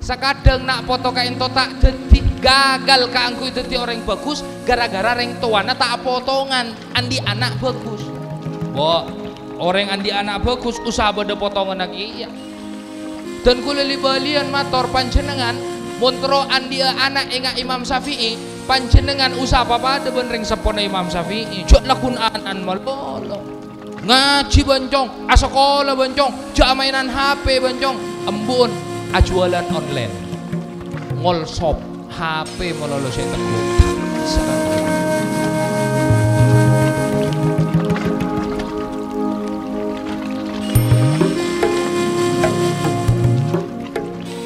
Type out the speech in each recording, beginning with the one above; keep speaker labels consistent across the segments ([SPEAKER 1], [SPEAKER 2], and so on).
[SPEAKER 1] Sekadang nak foto kain totak detik gagal ke angku itu orang bagus gara-gara reng tuana tak potongan andi anak bagus bo orang andi anak bagus usaha bade potongan lagi iya dan kulili balian motor panjenengan montro andi anak enggak imam syafi'i panjenengan usaha apa ada bener sepona imam syafi'i jok lakun anan malolo ngaji bencong asokola bencong jamainan hp bencong embun ajualan online mall shop HP melolo saya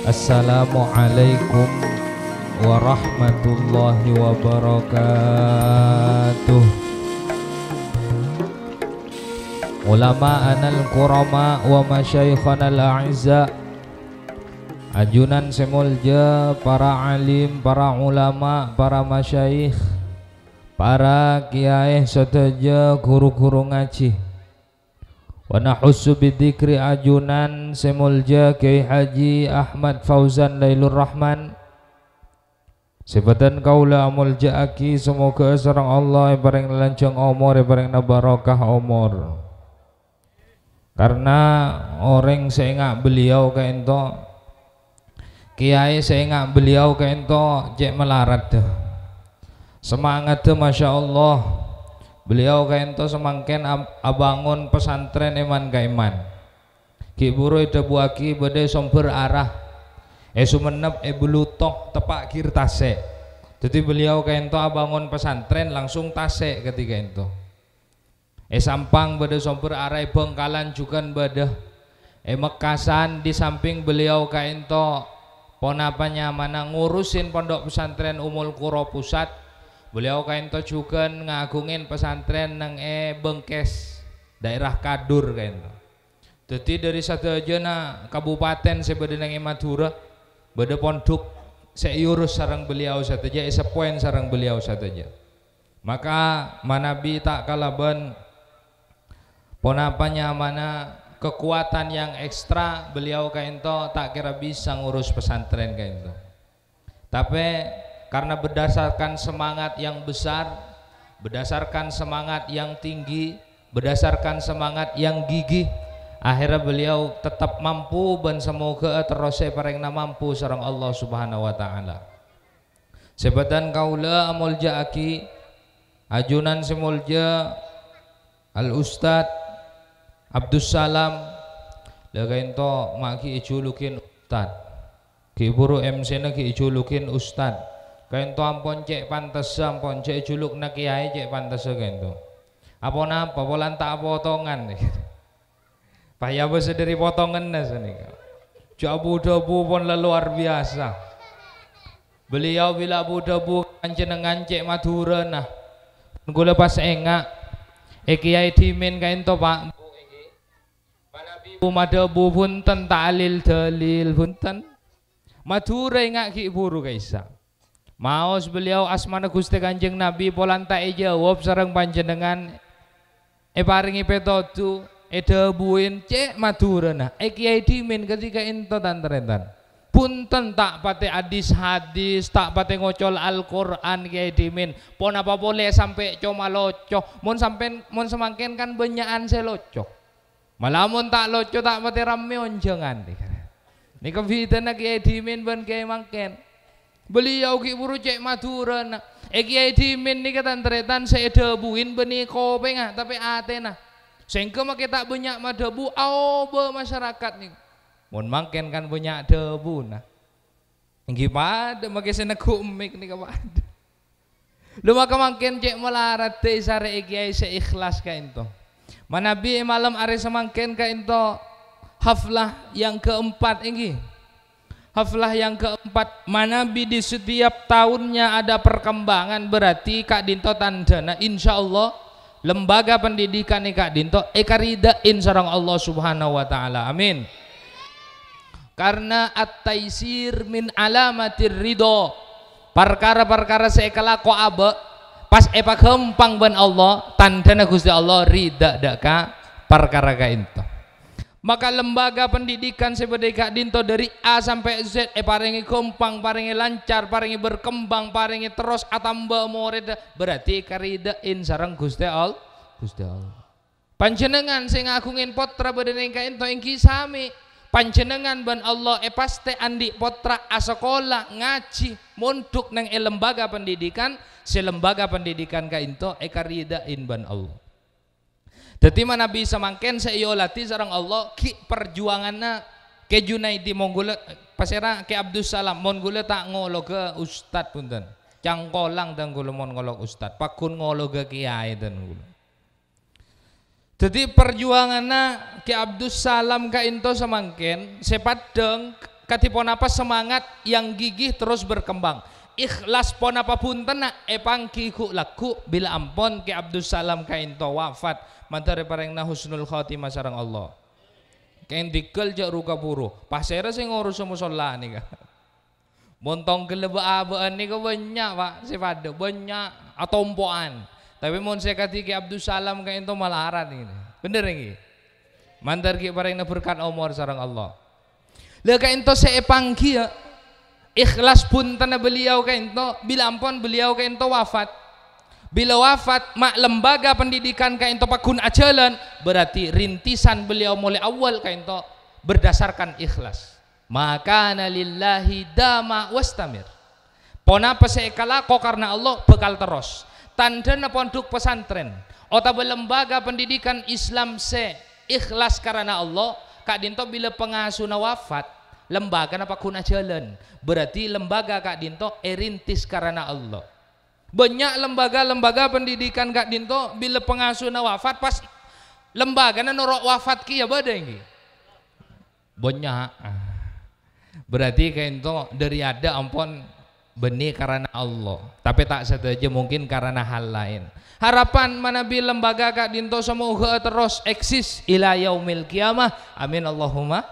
[SPEAKER 1] Assalamualaikum warahmatullahi wabarakatuh Ulama anal kurama wa masyaykhana al-a'izza' Ajunan Semulja, para alim, para ulama, para masyaikh, para kiai seteja guru-guru ngaji. Wa nahussu bidzikri ajunan Semulja Kiai Haji Ahmad Fauzan Lailur Rahman. Sebatan kaula mulja aki semoga serang Allah yang paling lancang umur yang paling nabarokah umur. Karena orang seingat beliau kain toh kiai saya nggak beliau kento cek melarat tuh semangat tuh masya Allah beliau kento semangken abangun pesantren eman gaiman iman ki buru itu buaki bede somber arah esu menep e belutok tepak kir tase jadi beliau kento abangun pesantren langsung tase ketika itu e sampang bede somber arah e bengkalan juga bede e mekasan di samping beliau kento apa mana ngurusin pondok pesantren Umul Kuro Pusat beliau to juga ngagungin pesantren neng e eh, Bengkes daerah Kadur to jadi dari satu aja na kabupaten sebeda neng e Madura beda pondok urus sarang beliau satu aja sepoin sarang beliau satu aja maka manabi tak kalaban apa mana kekuatan yang ekstra beliau kainto tak kira bisa ngurus pesantren kainto tapi karena berdasarkan semangat yang besar berdasarkan semangat yang tinggi berdasarkan semangat yang gigih akhirnya beliau tetap mampu dan semoga terus parengna mampu serang Allah Subhanahu wa taala sebatan kaula amulja aki ajunan semulja al ustadz Abdus Salam lagain to maki ijulukin ustad ki buru emsena ki ijulukin ustad kain to ampon cek pantas ampon cek juluk na kiai cek pantas kain to apa napa polan tak potongan payah bos dari potongan na nih jabu dabu pon leluar biasa beliau bila budabu kancenengan cek madura nah gula pas engak e eh, dimen kain to pak Madhabu punten ta'lil dalil punten. Madure ngaki buru kaisa. Maos beliau asmana Gusti Kanjeng Nabi polanta eja jawab sareng panjenengan e paringi petotu e debuin cek nah e kiai dimin ketika ento tantrentan. Punten tak pate hadis hadis tak pate ngocol Al-Qur'an kiai dimin. Pon apa boleh sampai coma loco. Mun sampai mun semangken kan benyaan selocok. Malamun tak lucu tak mati rame onjongan. Niku nak Kiai Dimin ban Kiai Mangken. Beliau ki buru cek Madura nak. E Kiai Dimin niki saya debuin beni kope ngah tapi Athena. Sehingga kita tak banyak madebu au masyarakat ni. Mun Mangken kan banyak debu nah. Nggih pada make seneguk mik ni pada. Lu maka mangken cek malarat desa sare Kiai seikhlas kain ento. Manabi malam hari semangkin ke into haflah yang keempat ini. Haflah yang keempat, manabi di setiap tahunnya ada perkembangan berarti Kak Dinto tanda. Nah, insya Allah lembaga pendidikan ini Kak Dinto ekarida insarang Allah subhanahu wa ta'ala amin karena at-taisir min alamatir ridho perkara-perkara seekala ko abe pas epa kempang ban Allah tandana Gusti Allah rida daka perkara ka itu maka lembaga pendidikan seperti Kak Dinto dari A sampai Z eh paringi kempang paringi lancar paringi berkembang paringi terus atamba murid berarti karida in sarang Gusti Allah Gusti Allah panjenengan sing ngagungin potra badane to ento ing panjenengan ban Allah epaste eh, andi potra asokola ngaji munduk neng e lembaga pendidikan si lembaga pendidikan ka into eh, in ban Allah jadi mana bisa mangken seiolati seorang Allah ki perjuangannya ke Junaidi monggule pasera ke Abdus Salam monggule tak ngolo ke Ustad punten cangkolang dan gule mon Ustad pakun ngolo ke Kiai dan gule jadi perjuangannya ke Abdus Salam ke Into semangkin sepadeng katipon apa semangat yang gigih terus berkembang. Ikhlas pon apa pun tena epang kiku laku bila ampon ke Abdus Salam ke Into wafat mantare parengna husnul khotimah sarang Allah. Kain dikel jak ruka puru. Pasera sing ngurus musola nih kak. Montong kelebaan abaan nih kak banyak pak. Sifade banyak atompoan. Tapi mohon saya kata ki Abdul Salam kayak itu malaran ini. Bener ini. Mantar ki barang berkat umur sarang Allah. Lah kayak itu saya panggil, ya. Ikhlas pun tanah beliau kayak itu. ampon beliau kayak itu wafat. Bila wafat mak lembaga pendidikan kain itu pakun ajalan berarti rintisan beliau mulai awal kain itu berdasarkan ikhlas. Maka nalillahi dama wastamir. Pona saya kok karena Allah bekal terus tandana pondok pesantren atau lembaga pendidikan Islam se ikhlas karena Allah kak dinto bila pengasuh wafat lembaga apa kuna jalan berarti lembaga kak dinto erintis karena Allah banyak lembaga-lembaga pendidikan kak dinto bila pengasuh wafat pas lembaga norok wafat kia ya badai banyak ah. berarti kayak itu dari ada ampun benih karena Allah tapi tak saja mungkin karena hal lain harapan manabi lembaga kak dinto semoga terus eksis ila yaumil kiamah amin Allahumma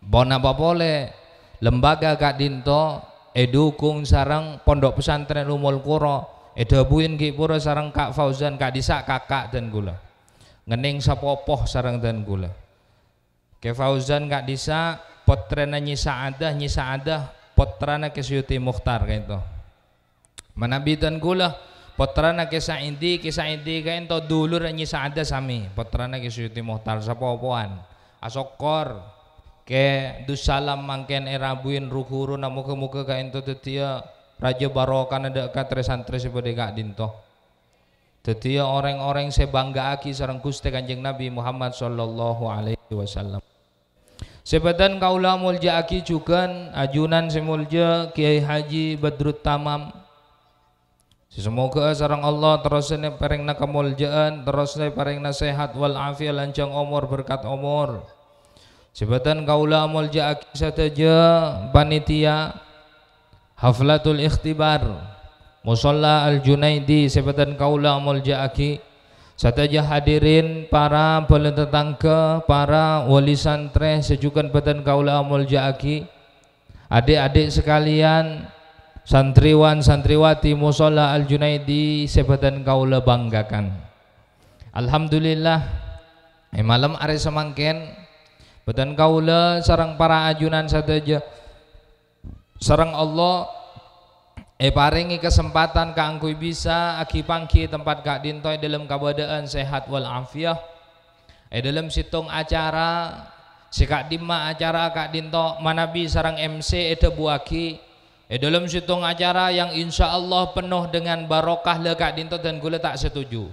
[SPEAKER 1] bona boleh lembaga kak dinto edukung sarang pondok pesantren umul kuro edabuin kipura sarang kak fauzan kak disa kakak dan gula ngening sapopoh sarang dan gula ke fauzan kak disa potrena nyisa adah nyisa adah potrana ke Syuti Mukhtar kaito manabidan gula. potrana ke Saidi ke kain kaito dulur nyi saada sami potrana ke sa Mukhtar popoan. asokor ke dusalam mangken erabuin rukuru namu muka muka kaito tetia ya raja barokan ada katresan tres sebede kak dinto Tetia ya orang-orang sebangga aki sarang kuste Kanjeng Nabi Muhammad sallallahu alaihi wasallam. Sebadan kaulah mulja aki juga ajunan semulja Kiai Haji Badrut Tamam. Semoga sarang Allah terus ini pereng nak kemuljaan, terus ini pereng sehat wal afiat lancang umur berkat umur. Sebadan kaulah mulja aki sataja panitia Haflatul Ikhtibar Musalla Al Junaidi sebadan kaulah mulja aki Sataja hadirin para tetangga, para wali santri sejukan badan kaula amul jaaki. Adik-adik sekalian, santriwan santriwati musola al junaidi sebeten kaula banggakan. Alhamdulillah, eh, malam hari semangken badan kaula sarang para ajunan sataja sarang Allah E paringi kesempatan kangkui bisa aki pangki tempat kak dintoi dalam kabadaan sehat wal afiah. E eh, dalam situng acara si kak dima acara kak dinto manabi sarang MC itu eh, buaki. E eh, dalam situng acara yang insya Allah penuh dengan barokah le kak dinto dan gula tak setuju.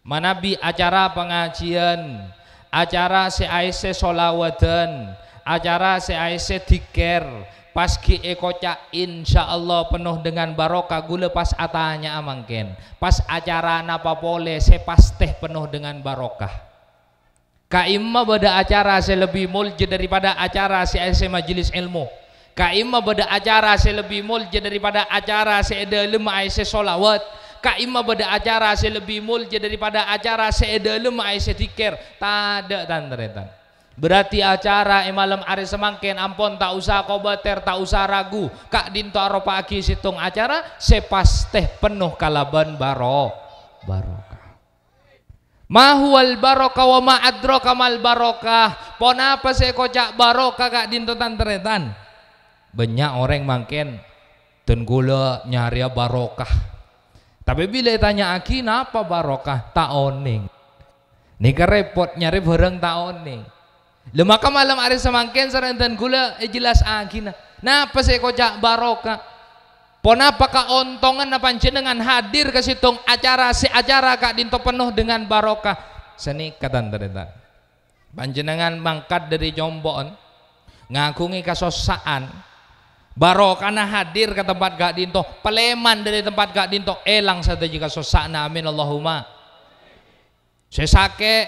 [SPEAKER 1] Manabi acara pengajian, acara si Aisyah solawatan, acara si Aisyah diker, pas ki kocak insya Allah penuh dengan barokah gule pas atanya amangken pas acara napa pole saya teh penuh dengan barokah kaimma pada acara saya lebih mulja daripada acara saya si majelis ilmu kaimma pada acara saya lebih mulja daripada acara saya dalam saya solawat kaima pada acara saya lebih mulja daripada acara saya dalam saya tikir tak ada tanda. Berarti acara malam hari semangkin ampun tak usah kobater tak usah ragu kak dinto aropa aki situng acara sepas teh penuh kalaban baro barokah. Mahual barokah wa ma'adro kamal barokah. Pon apa saya kocak barokah kak dinto tantretan. Banyak orang mangkin dan gula nyaria ya barokah. Tapi bila tanya aki napa barokah tak oning. Nih repot nyari bareng tak oning lah maka malam ari samangken sarantan gula eh jelas angina. Napa sih kocak baroka? Pon ka ontongan na panjenengan hadir ke situ acara si acara kak dinto penuh dengan barokah. Seni kata terdetak Panjenengan mangkat dari Jombon ngakungi kasosaan barokah na hadir ke tempat kak dinto peleman dari tempat kak dinto elang saja jika sosaan amin Allahumma sesake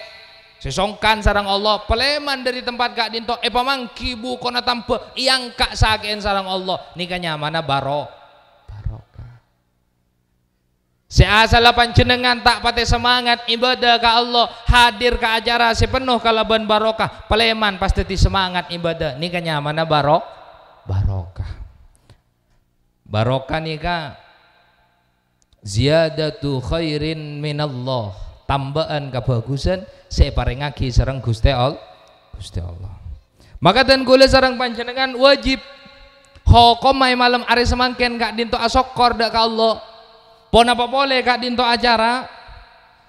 [SPEAKER 1] sesongkan sarang Allah peleman dari tempat kak dinto eh pamang kibu kona tampe yang kak sakin sarang Allah nikahnya mana baro barokah seasal panjenengan tak pate semangat ibadah ke Allah hadir ke acara sepenuh kalaban barokah peleman pasti semangat ibadah nikahnya mana barok barokah barokah nikah ziyadatu khairin minallah tambahan kebagusan saya parengaki sareng Gusti Allah Gusti Allah maka dan gula serang panjenengan wajib hokomai malam hari semangken kak dinto asok dak ka Allah pon apa boleh kak dinto acara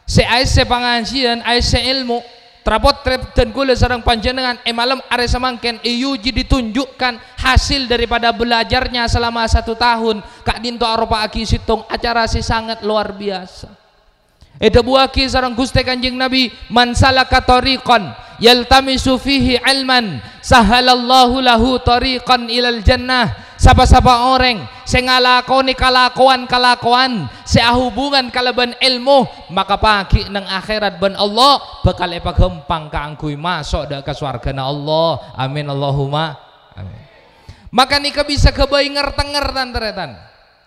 [SPEAKER 1] se ais se pengajian ais se ilmu terapot trep dan gula serang panjenengan e malam hari Iu iuji ditunjukkan hasil daripada belajarnya selama satu tahun kak dinto aropa aki situng acara si sangat luar biasa Eta buaki sarang guste kanjeng Nabi man salaka tariqan yaltamisu fihi ilman sahalallahu lahu tariqan ilal jannah sapa-sapa orang sing ngalakoni kalakuan-kalakuan sehubungan kalaban ilmu maka pagi nang akhirat ben Allah bakal epa gempang kaangkui masuk dak ka swarga Allah amin Allahumma amin maka nika bisa kebaik tan ngertan teretan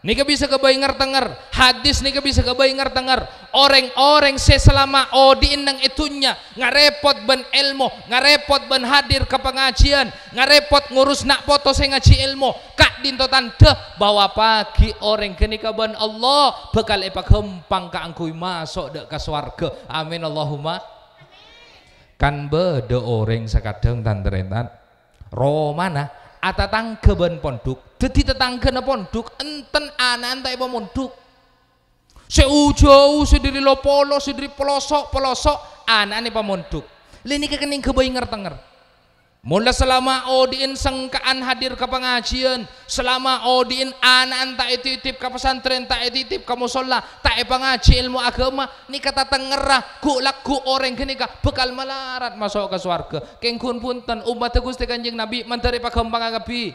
[SPEAKER 1] Nika bisa kebayi ngertengar hadis nika bisa kebayi ngertengar Orang-orang seselama odi nang itunya, ngarepot ben ilmu, ngarepot ben hadir ke pengajian, ngarepot ngurus nak foto saya ngaji ilmu. Kak dinto tante bawa pagi orang kini ben Allah bekal epak hempang ka angkui masuk dek ke Amin Allahumma. Kan bede orang sekadang tante rentan Romana atatang keben pondok tetangga tetanggane pondok enten anak entek apa seujau sendiri lopo polo sendiri pelosok pelosok anak-anak anane pondok. lini kekening kebayi ngertenger Mula selama odin sengkaan hadir ke pengajian, selama odin anak itu titip ke pesantren tak titip ke musola, tak pengaji ilmu agama, ni kata tengerah, ku gu orang kini bekal melarat masuk ke surga. Kengkun punten umat Gusti Kanjeng Nabi menteri pakem kabi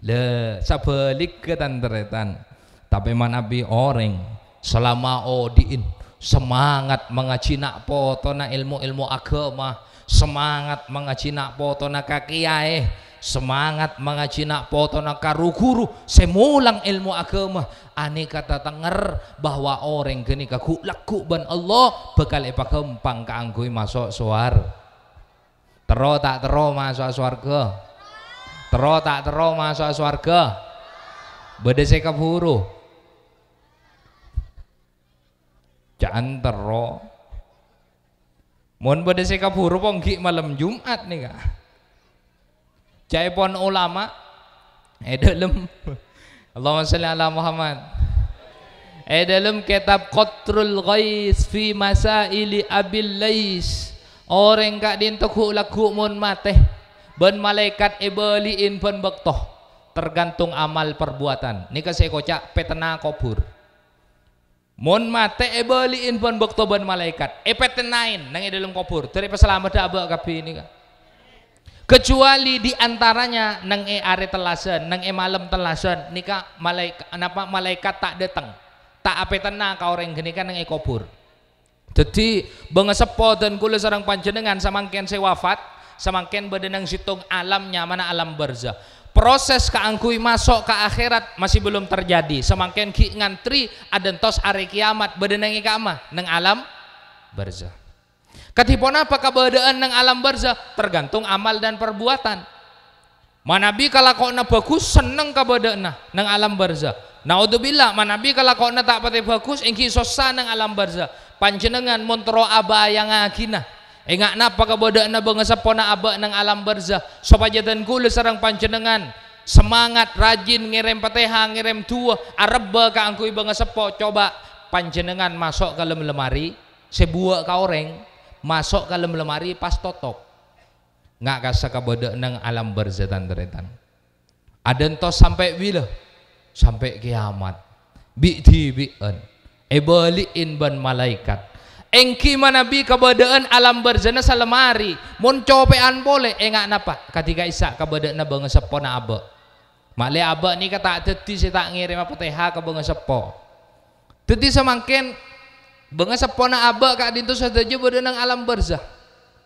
[SPEAKER 1] le sabalik ketanteretan tapi mana bi orang selama odin semangat mengaji nak na ilmu-ilmu agama semangat mengaji nak potona kakiyae semangat mengaji nak karu karuguru semulang ilmu agama ane kata tenger bahwa orang geni kaku laku ban Allah bekal epa kempang keanggui masuk suar tero tak tero masuk suar ke Tero tak tero masuk swarga. Beda sekap huru. Jangan tero. Mohon beda sekap huru ponggi malam Jumat nih kak. Cai pon ulama. Eh dalam. Allahumma salli ala Muhammad. Eh dalam kitab Qatrul Ghais fi Masaili Abil Lais. Orang kak dintok lagu mun mateh ben malaikat ibeliin ben bektoh tergantung amal perbuatan nika saya kocak petena kubur mon mate ibeliin ben bektoh ben malaikat Epetenain eh, nang dalam kubur dari peselamat abak kapi ini kecuali diantaranya nang e are telasan nang e malam telasan. nika malaikat kenapa malaikat tak datang tak ape tena kau orang gini kan nang e kubur jadi bengesepo dan kula sareng panjenengan samangkian saya wafat semakin berdenang situng alamnya mana alam barzah proses keangkui masuk ke akhirat masih belum terjadi semakin ki ngantri adentos are kiamat berdenang ikamah neng alam barzah Katipon apa keberadaan neng alam barzah tergantung amal dan perbuatan. mana Manabi kalau kau na bagus seneng keberadaan neng alam barzah. Naudzubillah manabi kalau kau na tak pati bagus ingin sosa neng alam berzah Panjenengan montro abaya ngagina. Ingat napa kabodakna bangsa pona abak nang alam barzah. Sopajatan kula sarang panjenengan semangat rajin ngirim peteha ngirim tua areba ka angku ibang coba panjenengan masuk ke lem lemari sebuah kaoreng masuk ke lem lemari pas totok nggak kasa kabode nang alam tan teretan ada sampai bila sampai kiamat bi di bi en ebalikin ban malaikat engki manabi kebedaan alam berzena salemari mun copean boleh engak eh, napa ketika isa na bangun sepo na abe male abe ni kata teti si tak ngirim apa teha ke bangun sepo teti semangkin bangun sepo na abe kak dintu bodoh nang alam berzah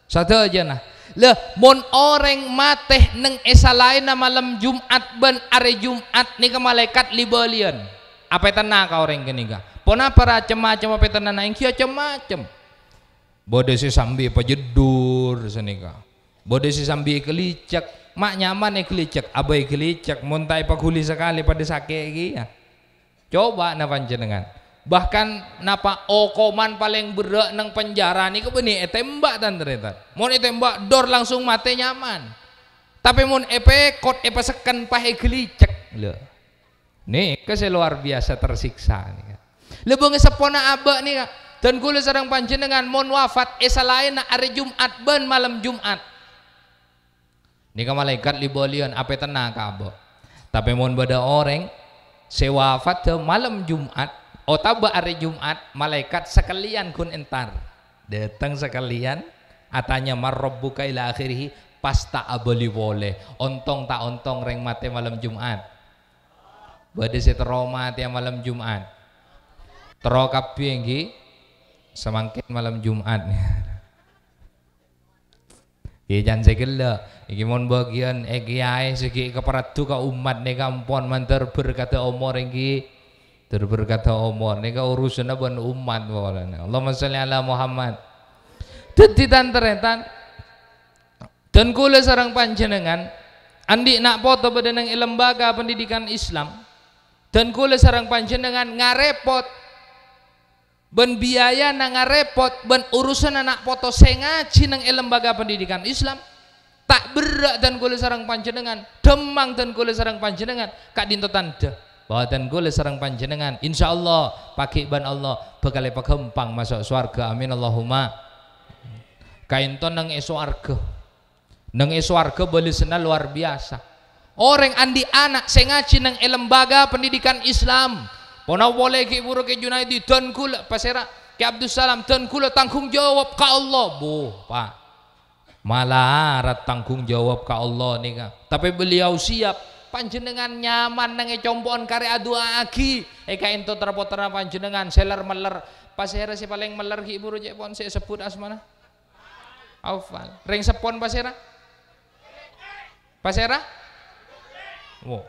[SPEAKER 1] satu aja nah Leh, mon orang mateh neng esa lain na malam Jumat ben are Jumat ni ke malaikat libalian apa tenang kau orang kini ka pon para macam-macam apa tenang na kia macam bodoh si sambil apa seni senika bodoh si sambil kelicak mak nyaman ya kelicek abai kelicak muntai pakuli sekali pada sakit kia ya. coba na panjenengan bahkan napa okoman paling berat nang penjara ni kebeni eh tembak dan ternyata mau e tembak dor langsung mati nyaman tapi mun epe kot epe sekan pahe kelicek Nih, kasi luar biasa tersiksa. Nih. sepona aba nih Dan gula sarang panjenengan mon wafat esa lain na hari Jumat ban malam Jumat. Nih kau malaikat libolion apa tenang kabo. Tapi mon pada orang sewafat ke malam Jumat. Otaba oh, hari Jumat malaikat sekalian kun entar. Datang sekalian atanya buka ila akhiri, pasta aboli boleh Ontong tak ontong reng mate malam Jumat Badai ya sing teroma tiap malam Jumat tro kabeh semangkin malam Jumat jangan segel lah. iki mohon bagian EGI eh, segi keparadu ke umat nih ampun mantar berkata omor iki terberkata omor kau urusan ben umat walana. Allah masya Allah Muhammad. Dadi terentan dan kula sarang panjenengan andi nak foto badan yang lembaga pendidikan Islam dan kula sarang panjenengan ngarepot ben biaya nang ngarepot ben urusan anak foto sengaji nang e lembaga pendidikan Islam tak berat dan kula sarang panjenengan demang dan kula sarang panjenengan kak dinto tanda bahwa dan kula sarang panjenengan insya Allah pakai ban Allah bekali empang masuk surga, amin Allahumma kain nang eswarga nang eswarga boleh senal luar biasa orang andi anak sengaji nang eh, lembaga pendidikan Islam Pona boleh ke buruk ke Junaidi dan kula pasera ke Abdul Salam dan kula tanggung jawab ke Allah bu pak malah, tanggung jawab ke Allah nih kak tapi beliau siap panjenengan nyaman nang ecompon eh, kare adu aki eka eh, ento terpotera panjenengan seller meler pasera si paling meler ke buruk je pon saya sebut asmana Aufal ring sepon pasera pasera Wow.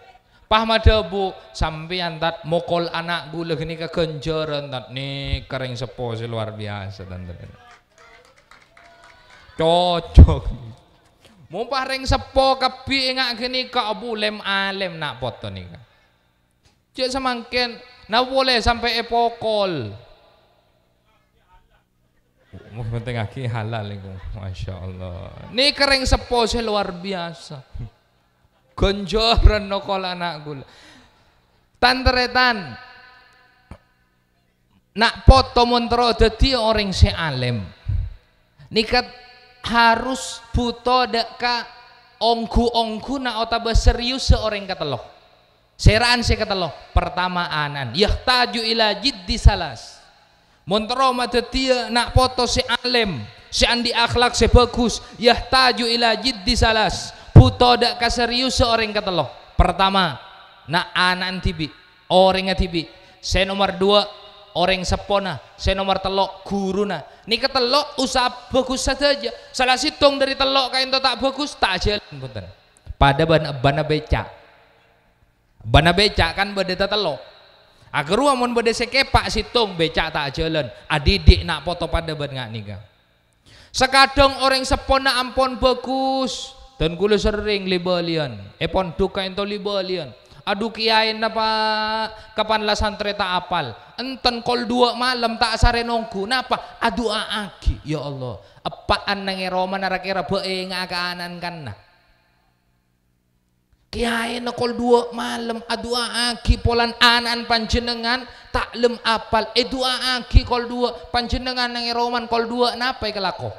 [SPEAKER 1] Pah bu sampean tat mokol anak bu lagi nih kekenjaran tat nih kering sepos luar biasa dan cocok Mumpah ring sepo kepi ngak gini ka abu lem alem nak foto nih cek semangkin nak boleh sampai epokol tengah lagi halal itu masya Allah Ni kering sepo luar biasa Gonjoran nokol anak gula. Tanteretan. Nak poto montro dadi orang si alim. Nikat harus buto deka ongku-ongku na otaba serius seorang kateloh. Seraan se kateloh. Pertama anan. Yahtaju ila jiddi salas. Montro matetia nak poto si alim. Si andi akhlak sebagus. Yahtaju ila jiddi salas buta dak kaserius seorang katelo pertama nak anak tibi orangnya tibi saya nomor dua orang sepona saya nomor telok guru guruna ni ketelok usah bagus saja salah situng dari telok kain tak bagus tak aja. bener pada bana bana beca bana beca kan beda telok agar mun beda sekepak situng beca tak jalan adidik nak foto pada ban nih nikah sekadang orang sepona ampon bagus dan kula sering libalian, e duka ento libalian. Aduh kiai napa kapan santri tak apal. Enten kol dua malam tak sare nongku. Napa? Aduh aaki. Ya Allah. Apaan nange Roma narakira e bae ngakanan kanna. Kiai kol dua malam aduh aaki polan anan panjenengan taklem apal. E dua aaki kol dua panjenengan nange Roman kol dua napa e kelako?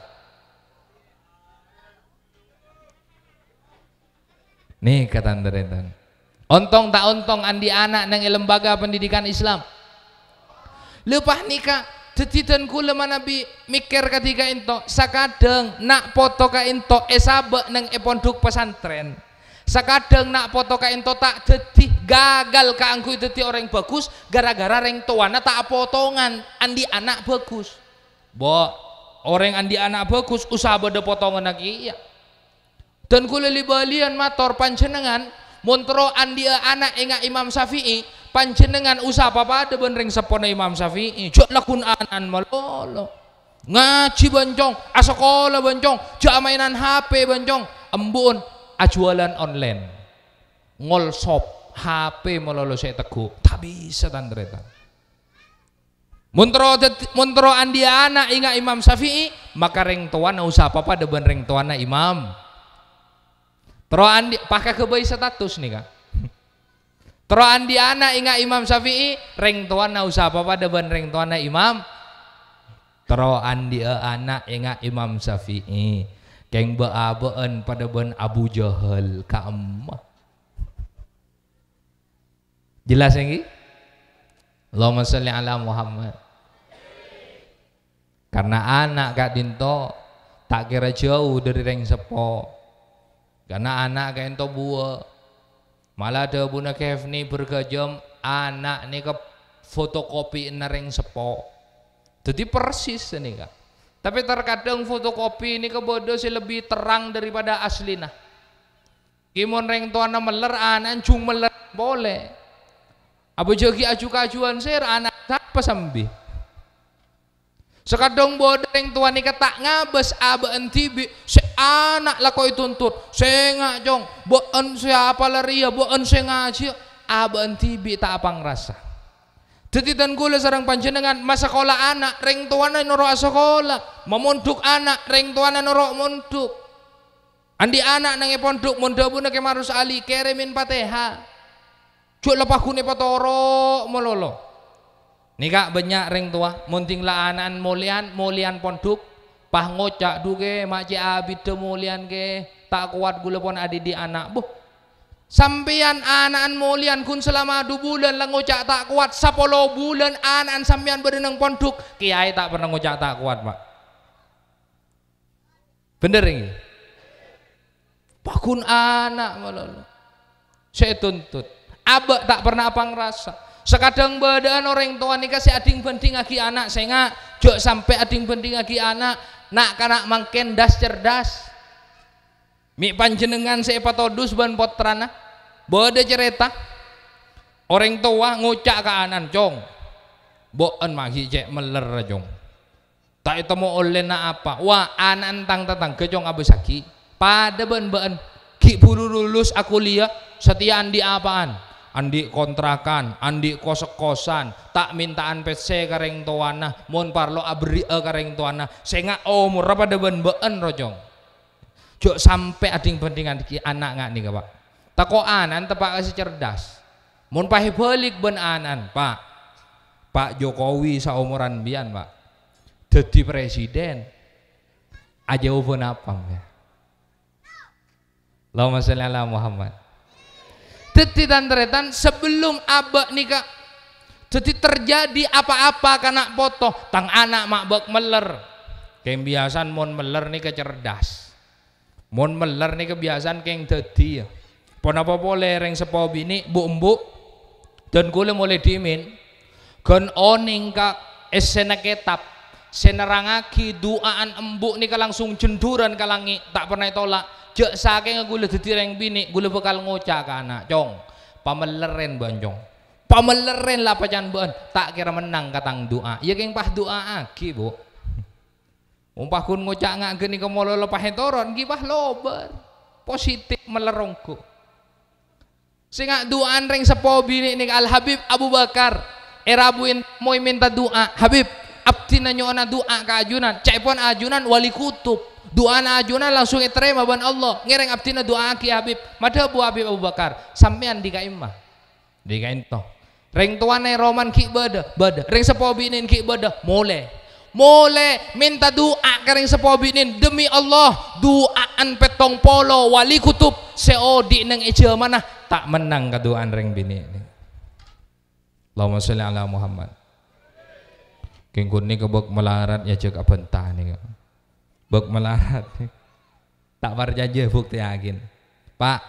[SPEAKER 1] Nih kata Andretan, Ontong tak ontong andi anak nang lembaga pendidikan Islam. Lepas nikah jadi dan kula nabi mikir ketika ento sakadeng nak foto ka ento esabe eh, nang epondok eh, pesantren. Sakadeng nak foto ka ento tak jadi gagal ka angku jadi orang bagus gara-gara reng tuana tak potongan andi anak bagus. Bo orang andi anak bagus usaha bade potongan lagi iya dan kula libalian motor panjenengan montroan dia anak ingat Imam Syafi'i panjenengan usah apa ada benring sepone Imam Syafi'i jok lakun anan malolo ngaji bencong asokola bencong jok mainan HP bencong embun ajualan online ngol shop HP malolo saya teguh tak bisa tanda Muntro muntro andi anak ingat Imam Syafi'i maka ring tuana usah apa apa ben ring tuana Imam Terus di pakai kebay status nih kak. Terus di anak ingat Imam Syafi'i reng tuan usah apa pada ban reng tuan Imam. Terus di eh, anak ingat Imam Syafi'i keng beabeen pada ban Abu Jahal ka emak. Jelas lagi? Allahumma sholli ala Muhammad. Karena anak kak Dinto tak kira jauh dari reng sepo karena anak kain ento buah malah ada buna kefni bergajam anak nih ke fotokopi nering sepo jadi persis ini kak tapi terkadang fotokopi ini kebodoh sih lebih terang daripada asli nah kimon reng tuana meler anak cung meler boleh abu jogi aju kajuan sir anak tak sambil sekadang bodeng tua nika tak ngabes abe tibi se anak lah lako tuntut se ngajong lari ya bo en se ngaji abe tibi tak apa ngerasa dan gula sarang panjenengan masa sekolah anak ring nai noro asokola memunduk anak ring nai noro munduk andi anak nange pondok mundabu nake marus ali keremin pateha cuk lepah kune patoro mololo Nika banyak ring tua, munting laanan mulian, mulian ponduk, pah ngocak duke, maci abide mulian ke, tak kuat gula pon adi di anak buh. Sampian anan mulian kun selama dua bulan lah ngocak tak kuat, sapolo bulan anan sampian berenang ponduk, kiai tak pernah ngocak tak kuat pak. Bener ini? Pakun anak malah. Saya tuntut. Abah tak pernah apa ngerasa sekadang badan orang tua kasih ading penting lagi anak saya sehingga jok sampai ading penting lagi anak nak kanak mangken das cerdas mi panjenengan sepatodus ban potrana bode cerita orang tua ngucak ke anak cong boen magi cek meler cong tak itu mau oleh nak apa wah anak tang tang kecong abu sakit pada ban ban ki buru lulus aku lihat setiaan di apaan Andi kontrakan, andi kos-kosan, tak mintaan PC kareng tuana, mohon parlo abri e kareng tuana, senga umur oh, apa deben been rojong. Jok sampai ading pentingan ki anak nggak nih pak. Tako anan tepak kasih cerdas. mohon pahe balik ben anan pak. Pak Jokowi seumuran bian pak. Jadi presiden. Aja ubun apa ya. Allahumma salli ala Muhammad. Teti teretan sebelum abak nikah. Teti terjadi apa-apa karena potoh. Tang anak mak bek meler. Kebiasaan mon meler nih kecerdas. Mon meler nih kebiasaan keng teti ya. Pon apa boleh reng sepo bini bu embu. Dan kule mulai dimin. Gon oning kak esenaketap senarangaki duaan embuk kalang langsung cenduran kalangi tak pernah tolak jek sake ngegula ditireng bini gule bekal ngocak ke anak cong pameleren banjong pameleren lah pacan ban tak kira menang katang doa ya keng pah doa aki bu umpah kun ngocak ngak geni kemolo lepah toron gipah lober positif melerongku sehingga doaan ring sepo bini nih al Habib Abu Bakar erabuin mau minta doa Habib tina nyo doa ka ajunan cai pon ajunan wali kutub doa na ajunan langsung diterima ban Allah ngereng abdi na doa ki Habib madha bu Habib Abu Bakar sampean di kaimah di kainto reng tuane roman ki Bade, Bade, reng sepobinin ki Bade, mole Mole minta doa sepo sepobinin demi Allah doaan petong polo wali kutub seodi neng ejal mana tak menang doa reng bini ini. Allahumma sholli ala Muhammad. Kengkun ni ke bok melarat ya cek entah ni. bok melarat ni. Tak warjaje bukti yakin. Pak,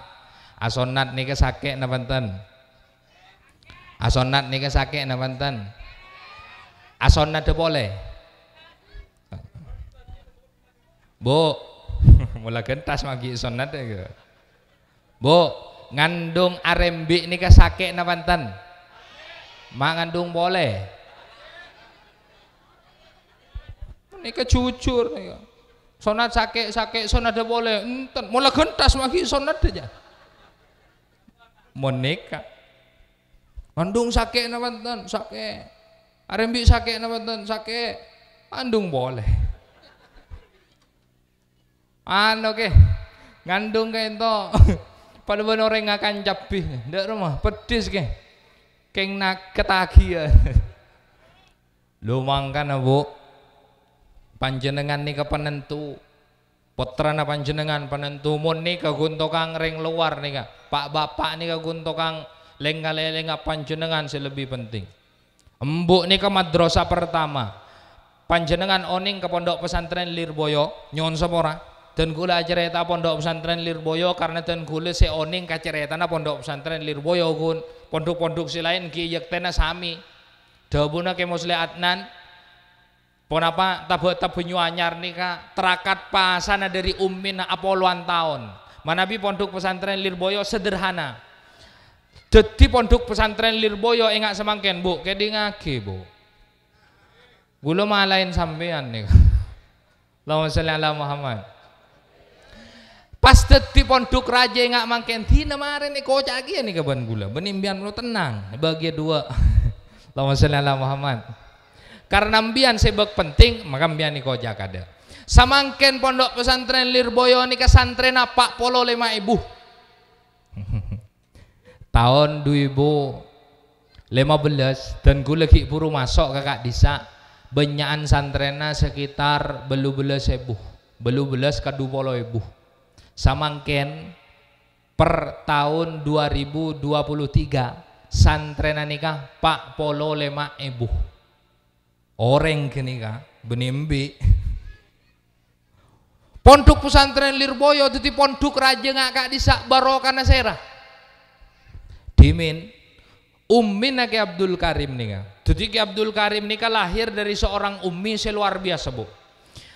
[SPEAKER 1] asonat ni ke sakit na panten. Asonat ni ke sakit na panten. Asonat de boleh. Bu, mula gentas magi asonat ya. Bu, ngandung arembi ni ke sakit na panten. Mak ngandung boleh. Nika jujur nika. Sonat sakit sakit sonat ada boleh enten. mulai gentas lagi sonat aja. Menikah. Mandung sakit na enten sakit. Arembi sakit na enten sakit. Mandung boleh. oke. Anu oke, Ngandung ke itu, Pada benoreng akan capi. Dek rumah pedis ke. Keng nak ketagihan. Ya. Lumangkan panjenengan nih ke penentu putrana panjenengan penentu mun nika guntokang ring luar kak pak bapak nih ke guntokang lengga lengga panjenengan si lebih penting embuk nika madrasah pertama panjenengan oning ke pondok pesantren Lirboyo nyon semora dan gula cerita pondok pesantren Lirboyo karena dan gula si oning kacerita na pondok pesantren Lirboyo gun pondok-pondok si lain ki tena sami dabuna ke Adnan pun apa tabu tabu nyuanyar kak. terakat pasana dari ummin apoluan tahun. Manabi pondok pesantren Lirboyo sederhana. Jadi pondok pesantren Lirboyo enggak semangken bu, kedi ngake bu. Gulo malain sampean nih. Allahumma sholli ala Muhammad. Pas jadi pondok raja enggak mangken di kemarin nih kocak ya nih kaban gula. Benimbian lu tenang. Bagian dua. Allahumma sholli ala Muhammad karena mbian sebek penting maka mbian niko jakada samangken pondok pesantren Lirboyo ni kesantren apa polo lima ibu tahun 2015 dan gue lagi buru masuk kakak Disa. banyakan santrena sekitar belu belas ibu belu belas kadu polo ibu samangken per tahun 2023 santrena nikah pak polo lima ibu Orang kini ka, benimbi. Pondok pesantren Lirboyo titi pondok raja nggak kak di sak barokah serah. Dimin, ummi nake Abdul Karim nih kak. Jadi ki Abdul Karim nih kak lahir dari seorang ummi seluar biasa bu.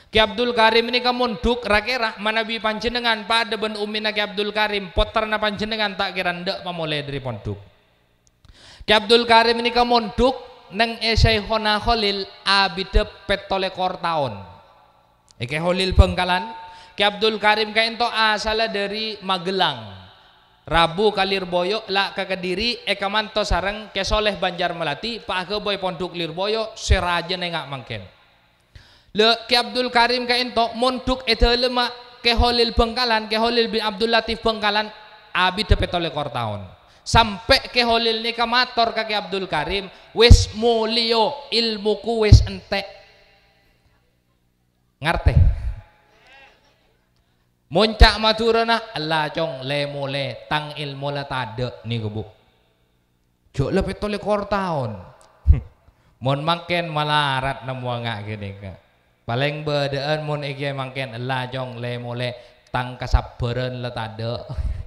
[SPEAKER 1] Ki Abdul Karim ini ka munduk rakera bi panjenengan pada ben ummi nake Abdul Karim poterna panjenengan tak kira ndak pamole dari pondok. Ki Abdul Karim ini kamu munduk neng esayhona holil abide petole tahun. Eke holil Bengkalan Ki Abdul Karim ento asala dari Magelang Rabu kalir Boyo lah ke Kediri eka manto sarang ke Soleh Banjar Melati Pak Age Boy Pondok Boyo seraja nengak mangken Le Ki Abdul Karim ento monduk edele mak ke holil Bengkalan ke holil bin Abdul Latif Bengkalan abide petole tahun sampai ke Holil ni mator kaki Abdul Karim wis mulio ilmuku wis entek ngerti? muncak maturana Allah cong le mule tang ilmu la tade ni bu jok lepe tole kor tahun, mon mangken malarat na angak gini ka paling bedaan mon iki mangken Allah cong le mule tang kasabaran la tade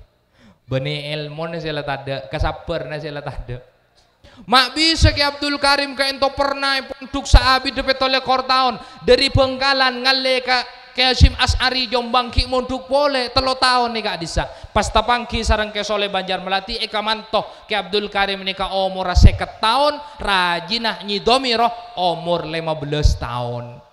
[SPEAKER 1] Bani ilmu sila tada, kasabar sila ada Mak bisa ke Abdul Karim ke ento pernah penduk saabi depet oleh kortaun dari Bengkalan ngale ke Kasim As'ari Jombang ki munduk pole telo tahun nih kak disa pas tapangki sarang ke Soleh Banjar Melati eka eh, mantoh ke Abdul Karim nih ke umur seket tahun rajinah nyidomiro umur belas tahun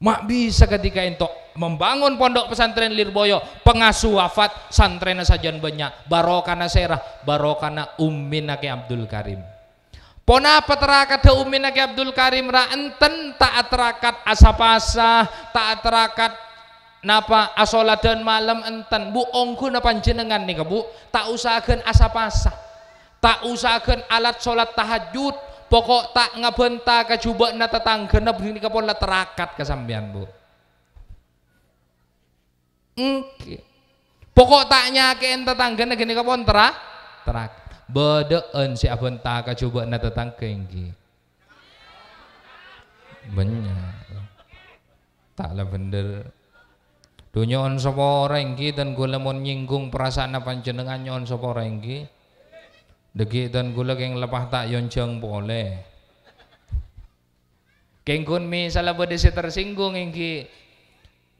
[SPEAKER 1] Mak bisa ketika itu membangun pondok pesantren Lirboyo, pengasuh wafat, santrena sajian banyak, barokana serah, barokana ummina ke Abdul Karim. Pona peterakat ke ummina ke Abdul Karim ra enten tak terakat asapasah, tak terakat napa asolat dan malam enten bu ongku napa jenengan nih bu tak usahakan asapasah tak usahakan alat sholat tahajud pokok tak ngabenta coba na tetanggenep ini kapon la terakat sambian bu Oke, Pokok tak nyakein tetangga na gini kapon terak terak. Bedeen si abenta coba na tetangga engki. Banyak. Taklah bener. Dunia on sapa orang dan gue lemon nyinggung perasaan apa jenengan nyon sapa orang Degi dan gula keng lepah tak yonceng boleh. Keng kun mi salah si tersinggung ingki.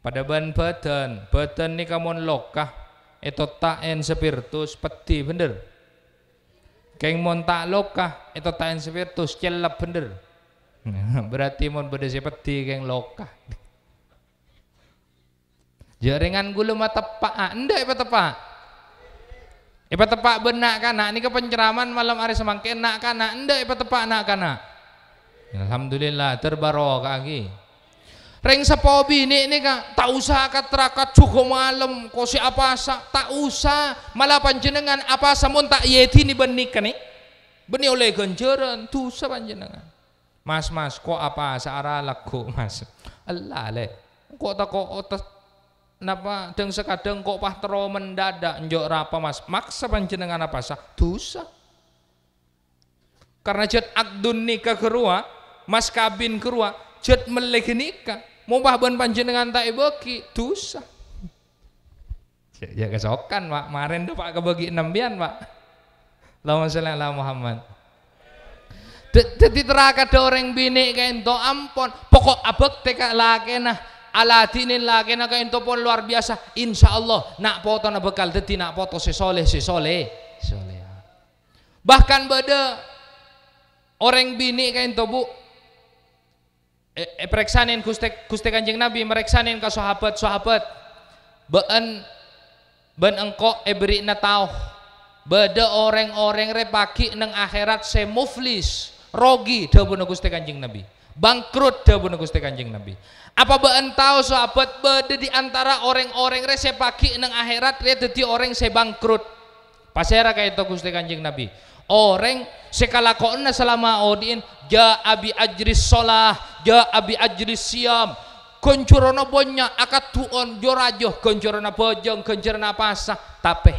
[SPEAKER 1] Pada ban badan, badan ni kamu lokah. Itu en spiritus peti bener. Keng mon tak lokah, itu en spiritus celap bener. Berarti mon si peti keng lokah. Jaringan gula mata pak, ndak apa tepak. Ipa tepak benak kana, ini kepenceraman malam hari semangke nak kana, ndak ipa tepak nak kana. Ya, Alhamdulillah terbarok lagi. Reng sepobi ini ini kak, tak usah kat terakat cukup malam, kau si apa sa, tak usah malah panjenengan apa samun tak yeti ni benik kan Beni oleh genjeran, tu panjenengan. Mas mas, kok apa searah arah laku mas? Allah le, kok tak kok napa deng sekadeng kok pahtero mendadak njok rapa mas maksa panjenengan apa sah dosa karena jet akdun nikah kerua mas kabin kerua jet melek nikah mau bahban panjenengan tak iboki dosa ya, ya kesokan pak kemarin tuh pak kebagi enam bian pak Allahumma sholli ala Muhammad jadi teraka doreng bini kain to ampon pokok abek teka lakenah alatinin lagi naga itu pun luar biasa insya Allah nak foto nak bekal deti nak foto si soleh si soleh soleh ya. bahkan beda orang bini itu bu e, e periksanin kuste, kuste kanjeng nabi meriksanin ke sahabat sahabat been ben engko eberi beri tau beda orang-orang repaki neng akhirat semuflis rogi dah bunuh gusti kanjeng nabi bangkrut dawuh Gusti Kanjeng Nabi apa beentau sahabat beda di antara orang-orang re sepaki neng akhirat re jadi orang saya bangkrut pasera kayak itu Gusti Kanjeng Nabi orang sekalakonna selama odin ja abi ajri solah ja abi ajri siam koncurono bonya akat tuon jorajo koncurono bojong koncurono pasah tape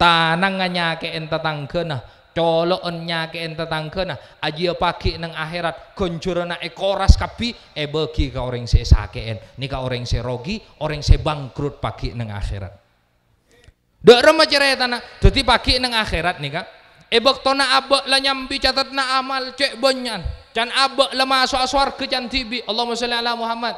[SPEAKER 1] tanang nganyake kena coloon nyakeen tetanggana aja ya pagi neng akhirat konjurana ekoras kapi e eh, bagi ka orang se sakeen nika orang se rogi orang se bangkrut pagi neng akhirat dok remaja tanah jadi pagi neng akhirat nika ebek eh, tona abak lah nyambi catat na amal cek bonyan can abak lah masuk aswar ke can tibi Allahumma salli ala Muhammad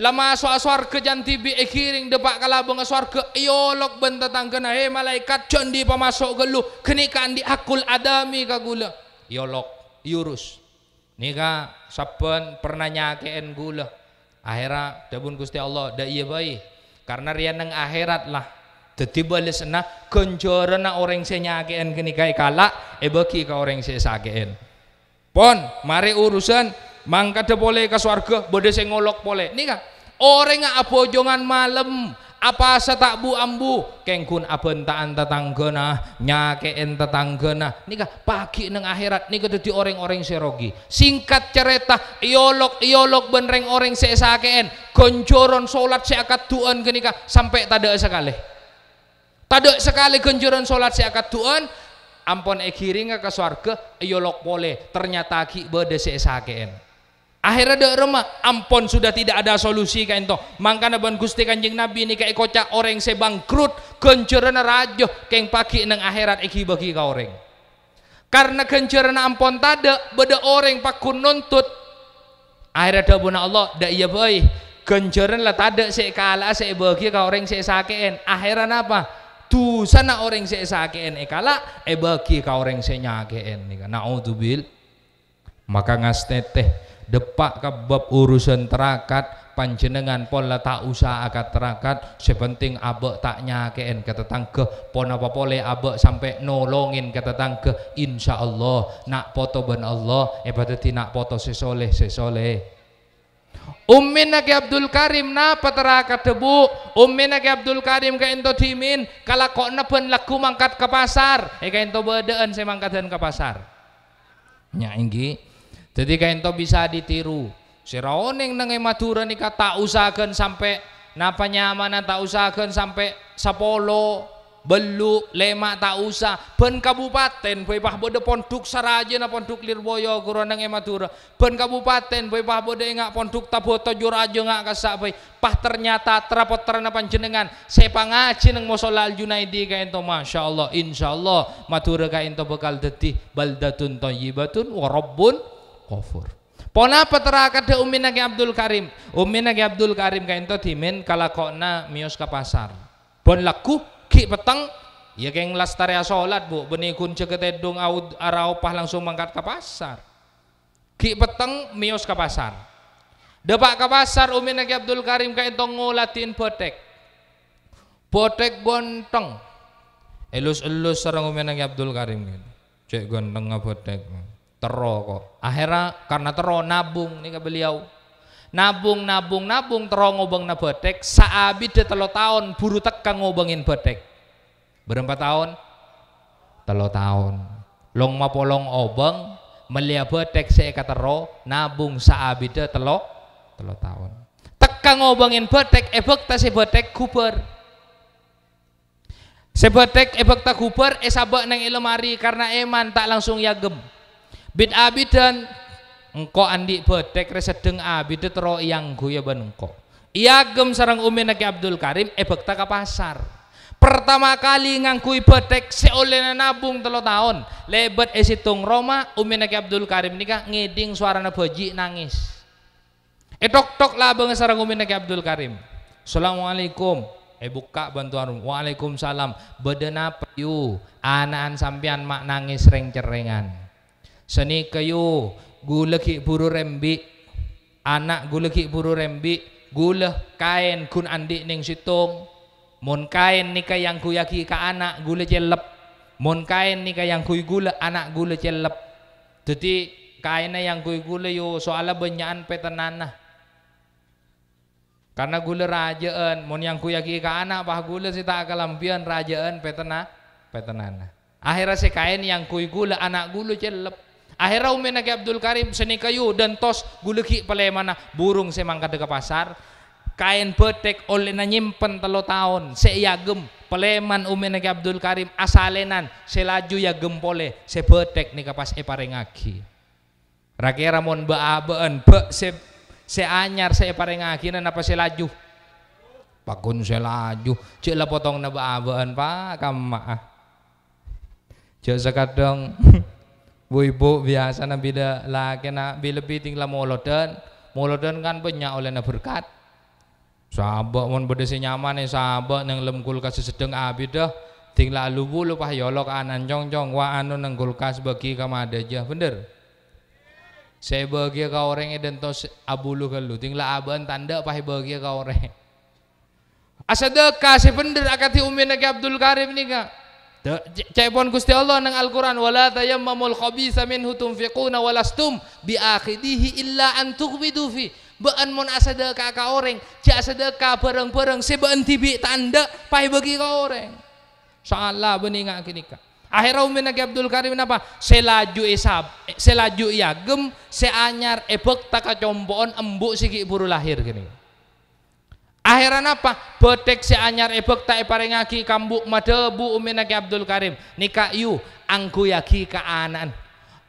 [SPEAKER 1] lama suar suar kejan bi ekiring eh, depak kala suar ke iolok ben tetanggana he eh, malaikat condi pemasok gelu kenikan di akul adami kagula iolok yurus nika saben pernah nyakein gula akhirnya dabun Gusti Allah da iya bayi karena rian nang akhirat lah jadi bales na genjorena orang saya nyakeen kenikai kalak eh, e bagi orang saya sakeen pon mari urusan Mangkade boleh ke swarga bodoh sing ngolok boleh nika orang nggak abojongan malam apa setak bu ambu kengkun abentaan tetanggena nyakeen ini nah. nika pagi neng akhirat nika dadi orang-orang serogi singkat cerita iolok iolok benreng orang sakein gonjoron solat se-akat tuan nikah sampai tada sekali tada sekali gonjoron solat se-akat tuan ampon eh, nggak ke swarga iolok boleh ternyata ki saya sakein akhirnya dek rumah, ampun sudah tidak ada solusi ka ento maka nabon gusti kanjeng nabi ini kayak kocak orang yang bangkrut kencerana rajo keng pagi neng akhirat iki bagi kau orang karena kencerana ampun tada beda orang pakun nuntut akhirnya dah buna Allah dak iya boy kencerana lah tada se kalah kau bagi kau orang se akhiran apa tu sana orang se sakeen ekala eh, eh, kau orang ka orang se nyakeen nika naudzubil maka ngasteteh depak kebab urusan terakat panjenengan pola tak usah akat terakat sepenting abek tak nyakein ke tangke pon apa pola abek sampai nolongin ke tangke insya Allah nak foto ben Allah ebadati nak foto sesoleh sesoleh Ummin nagi Abdul Karim na peterakat debu Ummin nagi Abdul Karim ke ento dimin Kala kok neben laku mangkat ke pasar Eka eh, ento bedeen saya mangkat dan ke pasar Nya inggi jadi kain to bisa ditiru. Si Siraoning nengai Madura nih kata usahakan sampai napa nyamanan tak usahakan sampai sapolo beluk lemak tak usah ben kabupaten boy pah bode pondok saraja na pondok lirboyo nengai Madura ben kabupaten boy pah bode ngak pondok taboto jur aja ngak kasak boy pah ternyata terapot terana panjenengan saya ngaji neng musola junaidi kain to masya Allah insya Allah Madura kain to bekal deti baldatun toyibatun warobun. Kofur. Pona petra terakada umina ke Abdul Karim umina ke Abdul Karim kain to timin na mios ke pasar bon laku ki petang ya keng lastarea sholat bu Beni kunci ke tedung aud pah langsung mangkat ke pasar ki petang mios ke pasar depak ke pasar umina ke Abdul Karim kain to ngulatin potek potek gonteng elus-elus sarang umina ke Abdul Karim cek gonteng ngapotek potek tero kok akhirnya karena tero nabung nih beliau nabung nabung nabung tero ngobang na betek saabi de telo tahun buru teka ngobangin betek berempat tahun telo tahun long mapolong obang melia betek saya kata ro nabung saabi de telo telo tahun teka ngobangin betek ebek ta si betek kuber sebetek ebek tak kuber esabak neng ilmari karena eman tak langsung yagem bid abidan engko andi bedek resedeng abidet ro yang guya ban engko iya gem sarang umi naki Abdul Karim ebekta eh, ke pasar pertama kali ngangkui bedek seolena nabung telo tahun lebet esitung eh, Roma umi naki Abdul Karim nikah ngeding suarana beji nangis etok eh, tok lah bang sarang umi naki Abdul Karim Assalamualaikum Eh buka bantuan Waalaikumsalam. Badan apa yu? Anaan sampean mak nangis reng cerengan seni kayu gula ki buru rembi anak gula ki buru rembi gula kain kun andik ning situng mon kain nika yang kuyaki ka anak gula celep mon kain nika yang kuy gula anak gula celep jadi kainnya yang kuy gula yo soalnya banyakan petenanah karena gula rajaan mon yang kuyaki ka anak bah gula si tak kalampian rajaan petena petenana nah. akhirnya si kain yang kuy gula anak gula celep Akhirnya umi nak Abdul Karim seni kayu dan tos guleki pale mana burung semangka ke pasar. Kain petek oleh nyimpen telo tahun seyagem ya peleman umi nak Abdul Karim asalenan laju ya gempole sepetek nika kapas eparengaki. ramon mon beabean be se se anyar se eparengaki nana se laju Pakun laju cik la potong na beabean pak kamaah. Jasa kadang. Bu ibu biasa nabi dah lah kena bila tinggal lah molodan, kan banyak oleh na berkat. Sabak mon si nyaman nih sabak neng lem kulkas sedeng abi dah. tinggal lubu lupah yolok anan cong cong wa anu neng kulkas bagi kamu ada aja bener. Saya bagi kau orang dan tos abu lu kelu aban tanda pahi bagi kau orang. Asadaka kasih bener akati nak Abdul Karim nih kak. Cepon Gusti Allah nang Al-Qur'an wala tayammamul khabisa minhu tunfiquna walastum biakhidihi illa an tughmidu fi. Beun mun asadaka ka oreng, ja asadaka bareng-bareng sebeun tibi tanda pai bagi ka oreng. Salah beuni ngakinika. Akhirnya umi Nabi Abdul Karim apa? Selaju isab, e selaju iagem, seanyar ebek tak embuk sigi buru lahir kini. Akhiran apa? Betek si anyar ebek tak lagi kambuk madebu uminaki Abdul Karim. yuk yu ke anan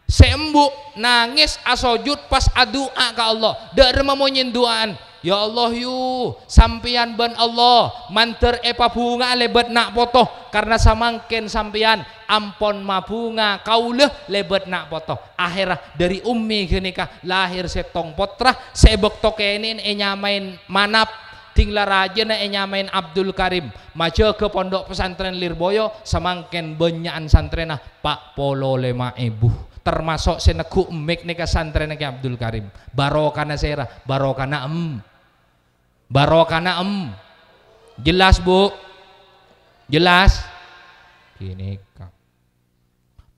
[SPEAKER 1] Sembu nangis asojud pas adua ke Allah. Dari memunyin duaan. Ya Allah yu sampian ban Allah manter epa bunga lebet nak potoh karena samangken sampian ampon ma kau kauleh lebet nak potoh akhirah dari ummi genika lahir setong potrah sebek tokenin enyamain manap tinggal raja na enyamain Abdul Karim maju ke pondok pesantren Lirboyo semangken benyaan santrenah Pak Polo lema ibu termasuk seneku emek nika santren ke Abdul Karim barokana sera barokana em barokana em jelas bu jelas gini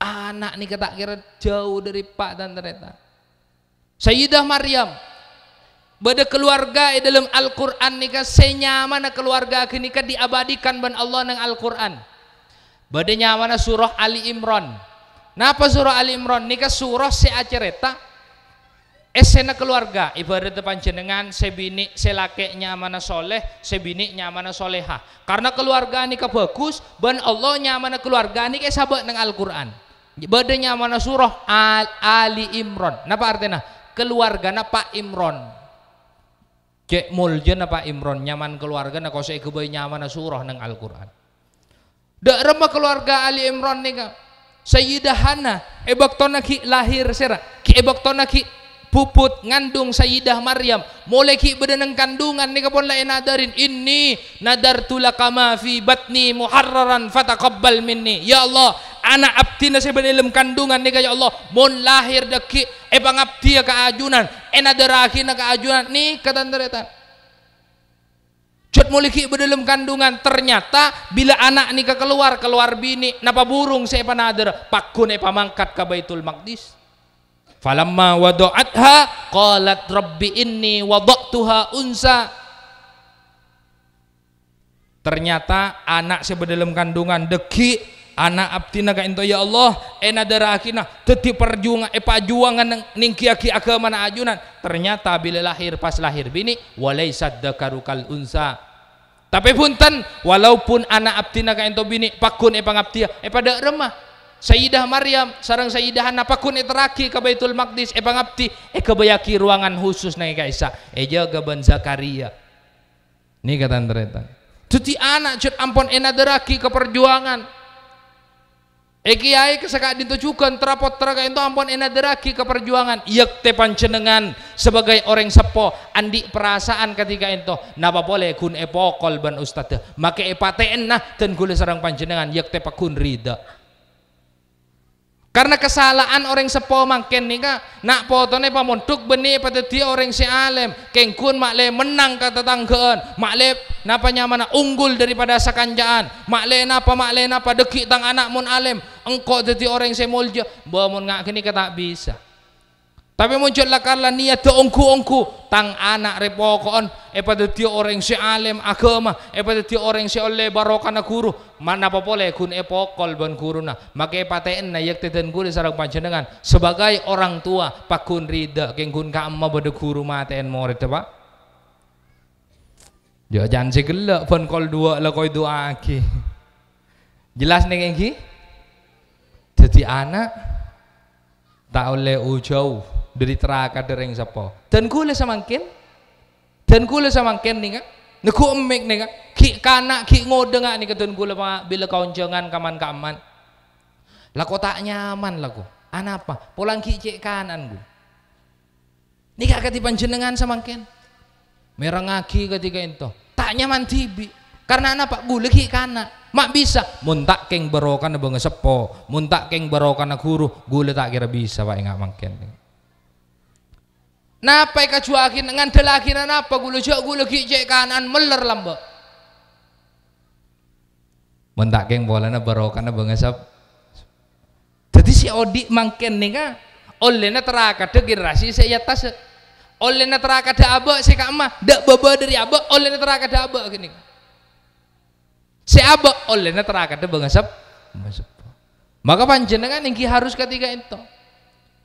[SPEAKER 1] anak nih kata kira jauh dari pak dan ternyata Sayyidah Maryam Bada keluarga di dalam Al-Quran nika senyaman keluarga nika diabadikan ban Allah dengan Al-Quran. Bada nyaman surah Ali Imran. Napa surah Ali Imran nika surah seacereta esena eh, keluarga ibarat panjenengan sebini selake nyamana soleh sebini nyamana soleha karena keluarga nika bagus ban Allah nyaman keluarga nika sahabat dengan Al-Quran bada nyaman surah Ali Imran napa artinya keluarga napa Pak Imron Cek muljen apa Imron nyaman keluarga nak kau kebay nyaman na surah nang Al-Quran. Dak remah keluarga Ali Imron nih kak, Sayyidah Hana, ebak tonaki lahir serak, ki ebak tonaki puput ngandung Sayyidah Maryam mulai ki kandungan ni kapan lain nadarin nadar tulah kama fi batni muharraran fataqabbal minni ya Allah anak abdi nasib dalam kandungan ni ya Allah mun lahir deki ebang abdi ya keajunan e nadarahi na keajunan ni kata katandaretan ya, Cut muliki bedelum kandungan ternyata bila anak ni kekeluar keluar bini napa burung saya panader pakun epa mangkat kabaitul Baitul Maqdis Falamma wada'atha qalat rabbi inni wada'tuha unsa. Ternyata anak si berdalam kandungan deki anak abdina ka ento ya Allah ena darah akina teti perjuangan e pajuangan ning kiaki agama ajunan ternyata bila lahir pas lahir bini walaisad dakarukal unsa tapi punten walaupun anak abdina ka ento bini pakun e eh, pangabdia ya, e eh, pada remah Sayyidah Maryam sarang Hana pakun itraki ke Baitul Maqdis e eh, pangabdi e eh, kebayaki ruangan khusus naik ka Isa e jaga ban Zakaria ni kata ternyata tuti anak cut ampon ena ke perjuangan e kiai kesaka ditujukan terapot teraga itu ampon deraki ke perjuangan iek te pancenengan sebagai orang sepo andi perasaan ketika itu napa boleh kun epokol ban ustadz make paten nah ten gule sarang panjenengan Yakte te pakun rida karena kesalahan orang sepo makin ni kan nak potongnya pemunduk benih pada dia orang si alim kengkun makle menang kata tetanggaan makle napa nyamana unggul daripada sakanjaan makle napa makle napa dekik tang anak mun alim engkau jadi orang si mulja bahwa mun ngak kini kata bisa tapi muncullah karena niat tu ongku-ongku tang anak repokon. eh pada dia orang si alim agama eh pada dia orang si oleh barokana guru mana apa boleh kun epokol ban kuruna maka paten na yak teten guru sarang panjenengan sebagai orang tua pakun rida keng kun kama pada guru maten murid pak. ya jangan segelak ban kol dua lah koi doa aki jelas neng jadi anak tak oleh ujau. Dari dari yang sapa dan kula samangkin dan kula samangkin kan niku emik nih kan ki kana ki ngode nih. ketun dan pak bila kau jangan kaman-kaman lah kau tak nyaman lah kau anapa pulang ki cek kanan Nih kak ketipan jenengan samangkin merah ngaki ketika itu tak nyaman tibi karena anak pak gule ki kana mak bisa muntak keng berokan abang sepo muntak keng berokan guru gule tak kira bisa pak enggak mungkin Napa cuakin dengan delakin apa gulu cok gulu cek kanan meler lamba. Mentak keng bolana barokana bangasap. Jadi si Odi mangken nih ka, na teraka de generasi saya tas, na teraka de abah si kama, de baba dari abah, na teraka de abah gini. Si abah na teraka de bangasap. Maka panjenengan ingki harus ketiga itu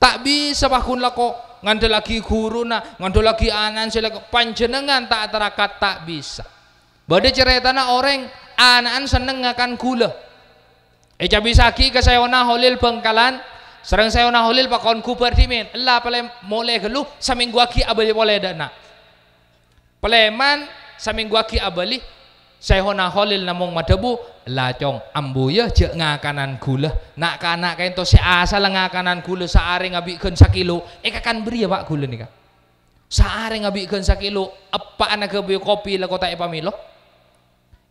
[SPEAKER 1] tak bisa pakun lako lagi guru nak ngandel lagi anan sila panjenengan tak terakat tak bisa cerita ceritana orang anan seneng akan gula Eca bisaki ke sayona holil bengkalan serang sayona holil pakon kuper dimin Allah pale mulai gelu seminggu aki abali boleh dana peleman seminggu aki abali Sehona holil namung madebu lacong ya, je ngakanan gula nak kanak kento se asal ngakanan gula saare ngabikeun sakilo kan beri ya Pak gula nika saare ngabikeun sakilo apa anak kebi kopi la kota epamilo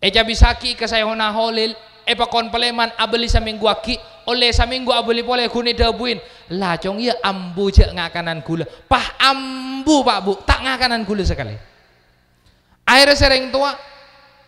[SPEAKER 1] eja bisaki ke Sehona Khalil epakon peleman abeli saminggu aki oleh saminggu abeli pole kuni debuin lacong ya ambu je ngakanan gula pah ambu Pak Bu tak ngakanan gula sekali akhirnya sering tua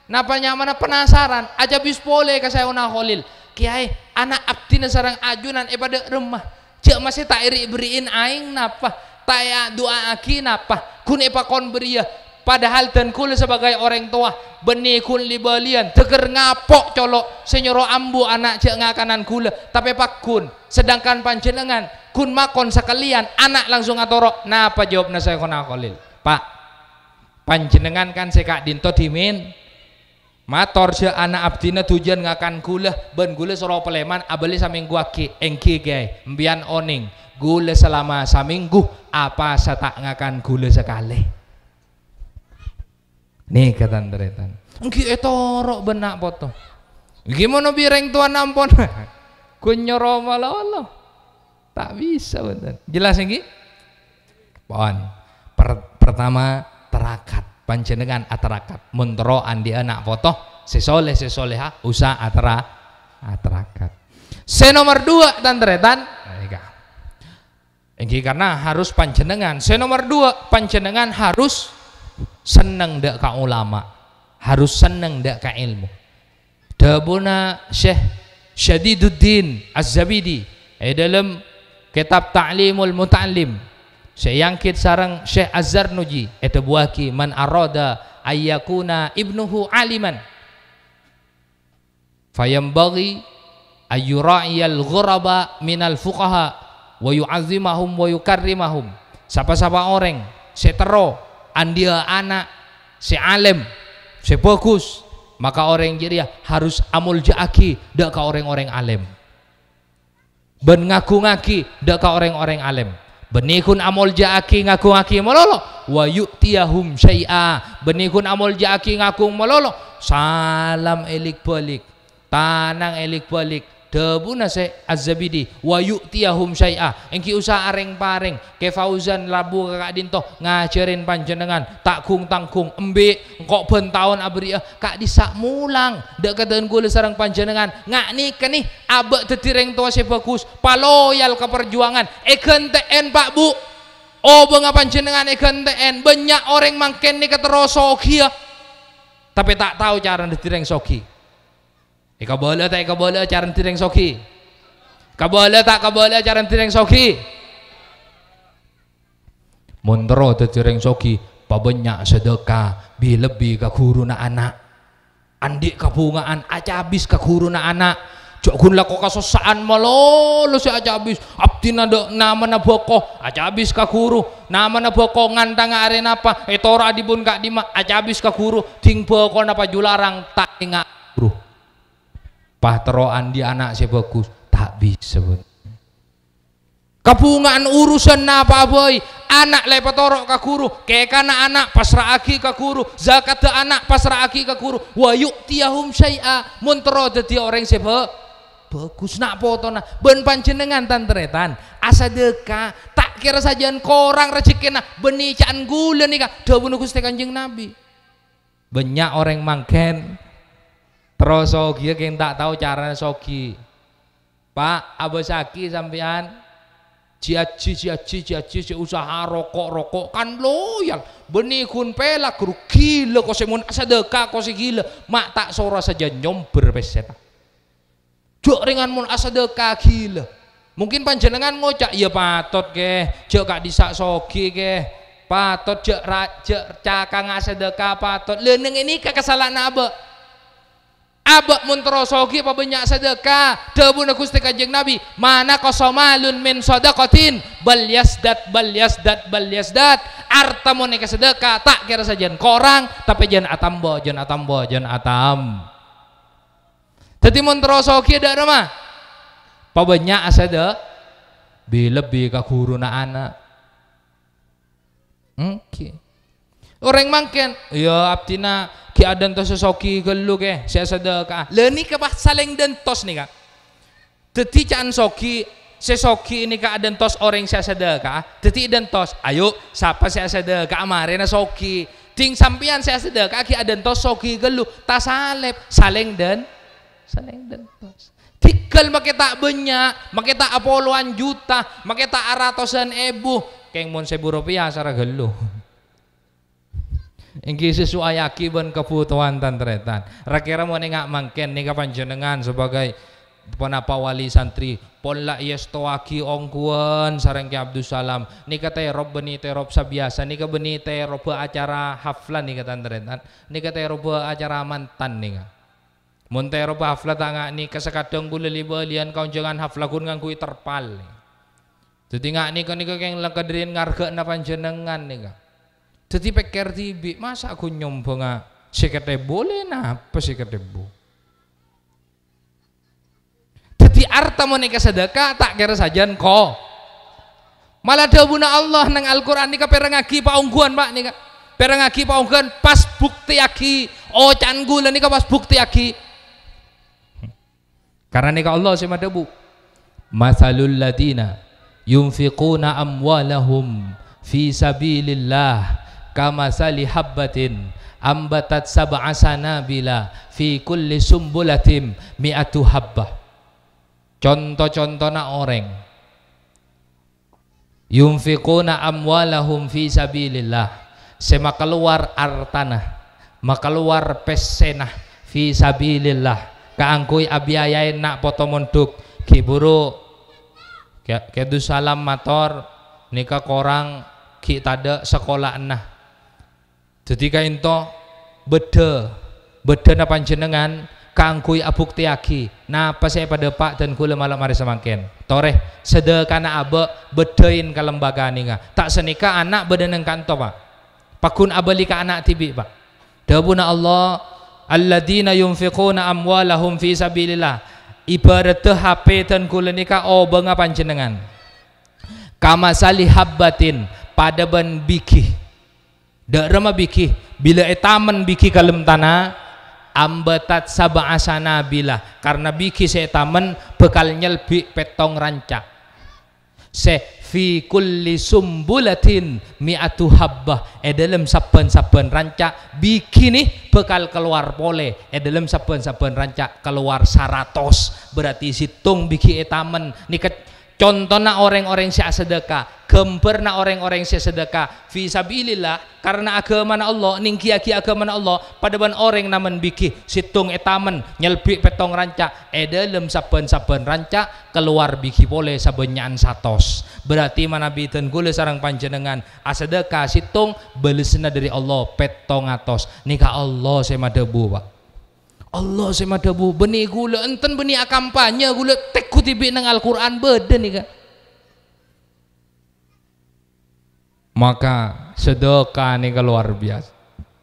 [SPEAKER 1] Napa mana penasaran, aja bis boleh ke saya unah holil. Kiai, anak abdi sarang ajunan ibadah eh, rumah, Cek masih tak iri beriin aing napa, taya doa aki napa, kun epakon beria. Ya. Padahal dan kul sebagai orang tua, benih kun libalian, teger ngapok colok, senyoro ambu anak cek ngakanan kula, tapi pak kun, sedangkan panjenengan, kun makon sekalian, anak langsung ngatorok, napa jawabnya saya kona kolil, pak, panjenengan kan seka dinto dimin, Mator je anak abdina tujuan ngakan gula ben gula soro peleman saming saminggu aki engki gay mbian oning gula selama saminggu apa setak ngakan gula sekali nih kata teretan engki etorok benak foto gimana bireng tuan ampon kunyoro malah Allah tak bisa bener jelas engki pon per pertama terakat panjenengan atrakat mentero andi anak foto sesoleh sesoleha usah atra atrakat se nomor dua dan teretan ini karena harus panjenengan se nomor dua panjenengan harus seneng dek ka ulama harus seneng dek ka ilmu debuna syekh syadiduddin az-zabidi eh, dalam kitab ta'limul muta'lim Syekh Yangkit sarang Syekh Azhar Nuji eta buahki man arada ayyakuna ibnuhu aliman Fayambagi ayyura'iyal ghuraba minal fuqaha wa yu'azimahum wa yukarrimahum siapa-siapa orang setero andia anak se alim si bagus maka orang jiriah harus amul jaaki dak ka orang-orang alim ben ngaku ngaki dak ka orang-orang alim Benihun amol jaaki ngaku ngaki melolo wa yu'tiyahum syai'a benihun amol jaaki ngaku melolo salam elik balik tanang elik balik dabuna nase azabidi wa yu'tiyahum syai'a engki usah areng pareng, ke fauzan labu kakak dinto ngajarin panjenengan takung tangkung embe kok bentawan abri eh, kak disak mulang dak kaden gule sarang panjenengan ngak ni kenih, abek tetireng tua se bagus paloyal ke perjuangan eken teen pak bu Oh bunga panjenengan eken teen banyak orang mangken nih keterosoki ya tapi tak tahu cara tetireng sokia Ika boleh tak ika boleh cara tireng soki. Ka boleh tak ka boleh cara tireng soki. Montro yang soki pabanyak sedekah bi lebih ka kuruna anak. andik kapungaan aja habis ka kuruna anak. Cok kun lako kasosaan malolo si ya, aja habis. Abdi nado nama na boko aja habis ke kuru. Nama na boko ngantang arena apa? Etora eh, dibun kak dima aja habis ke kuru. Ting boko napa jularang tak ingat patroan di anak si bagus tak bisa kepungan urusan napa boy anak lepat orok ke guru kekana anak pasrah aki ke guru zakat de anak pasrah aki ke guru Wayuk yuk tiahum syai'a muntro dadi orang si bagus nak potona ben panjenengan tan teretan asa deka tak kira sajaan korang rezekina beni cian gula nika dawuh Gusti Kanjeng Nabi banyak orang mangken Terus sogi yang tak tahu caranya sogi. Pak Abu Saki sampean jiaji jiaji jiaji si usaha rokok rokok kan loyal benih kun pelak rugi gila kau semun sedekah kau gila mak tak sora saja nyomber peset jok ringan mun deka gila mungkin panjenengan ngocak ya patot ke jok gak disak sogi ke patot jok raja cakang deka patot leneng ini kekesalahan abe abak muntrosogi apa banyak sedekah debu gusti kajeng nabi mana kosomalun min sodakotin dat balyasdat dat, arta moneka sedekah tak kira saja korang tapi jangan atambo jangan atambo jen atam jadi muntrosogi ada mah pabanyak sedekah bi lebih ke guru anak oke hmm, orang mangken ya abdina ki adentos to sosoki gelu ke saya sedekah leni ke bah saling dentos nih kak teti cian soki sesoki ini kak adentos tos orang saya sedekah teti dentos ayo siapa saya sedekah amarena soki ting sampian saya sedekah ki adentos tos soki gelu salep saling den saling dentos tikel make tak banyak make tak apoluan juta make tak aratosan ebu keng mon sebu rupiah sara gelu Inggih sesuai akibat kebutuhan dan tretan. Rakira mau nengak mangken kapan jenengan sebagai wali santri pola yestoaki iya ongkuan sarang ke abdus Salam kata ya rob beni te rob sabiasa nih ka beni te rob acara haflan ni katan nih kata ya rob acara mantan nih. Muntai mun rob hafla tanga ni kasakadong bulu lian kau jangan hafla kun kui terpal ni. Jadi ngak ni kau ni kau keng lengkadirin ngarga na panjenengan ni ka jadi peker tibi, masa aku nyombong sikete boleh napa nah, sikete bu? Jadi arta nikah sedekah tak kira saja ko. Malah na Allah nang Al-Qur'an perang perengagi paungguan Pak nika. Perengagi ungguan pas bukti aki. Oh can nika pas bukti aki. Karena nika Allah sih madabu. Masalul ladina yunfiquna amwalahum fi sabilillah kama sali habbatin ambatat sab'a sanabila fi kulli sumbulatim mi'atu habbah contoh-contohna orang yunfiquna amwalahum fi sabilillah sema keluar artanah makaluar pesenah fi sabilillah kaangkui abiyayai nak poto kiburu kedu salam mator nikah korang ki ada sekolah nah Ketika ento beda beda na panjenengan kangkui abuk tiaki napa saya pada pak dan kula malam hari semakin toreh sedekana abe bedain ke lembaga ninga tak senika anak bedeneng kanto pak pakun abeli ke anak tibi pak Dabu na Allah Allah alladina yunfiquna amwalahum fi sabilillah ibarat HP dan kula nika oh bunga panjenengan Kamasali habbatin pada ben bikih Darama bikih bila etaman eh bikih kalem tanah ambatat asana bila karena bikih se etaman bekal nyelbi petong rancak se fi kulli sumbulatin mi'atu habbah e dalam saban saban rancak biki nih bekal keluar pole e eh, dalam saban saban rancak keluar saratos berarti situng biki etaman niket contohna orang-orang sia sedekah kemperna orang-orang sia sedekah fi sabilillah karena agama Allah ning agama Allah pada ban orang namen biki situng etamen nyelbi petong rancak, ada eh, dalam saben-saben rancak keluar biki boleh sabenyaan satos berarti mana biten gule sarang panjenengan asedekah situng belesna dari Allah petong atos nikah Allah saya debu pak Allah sema bu, benih gula enten benih akampanya gula tek tibi nang Al-Quran beden kan maka sedekah nika luar biasa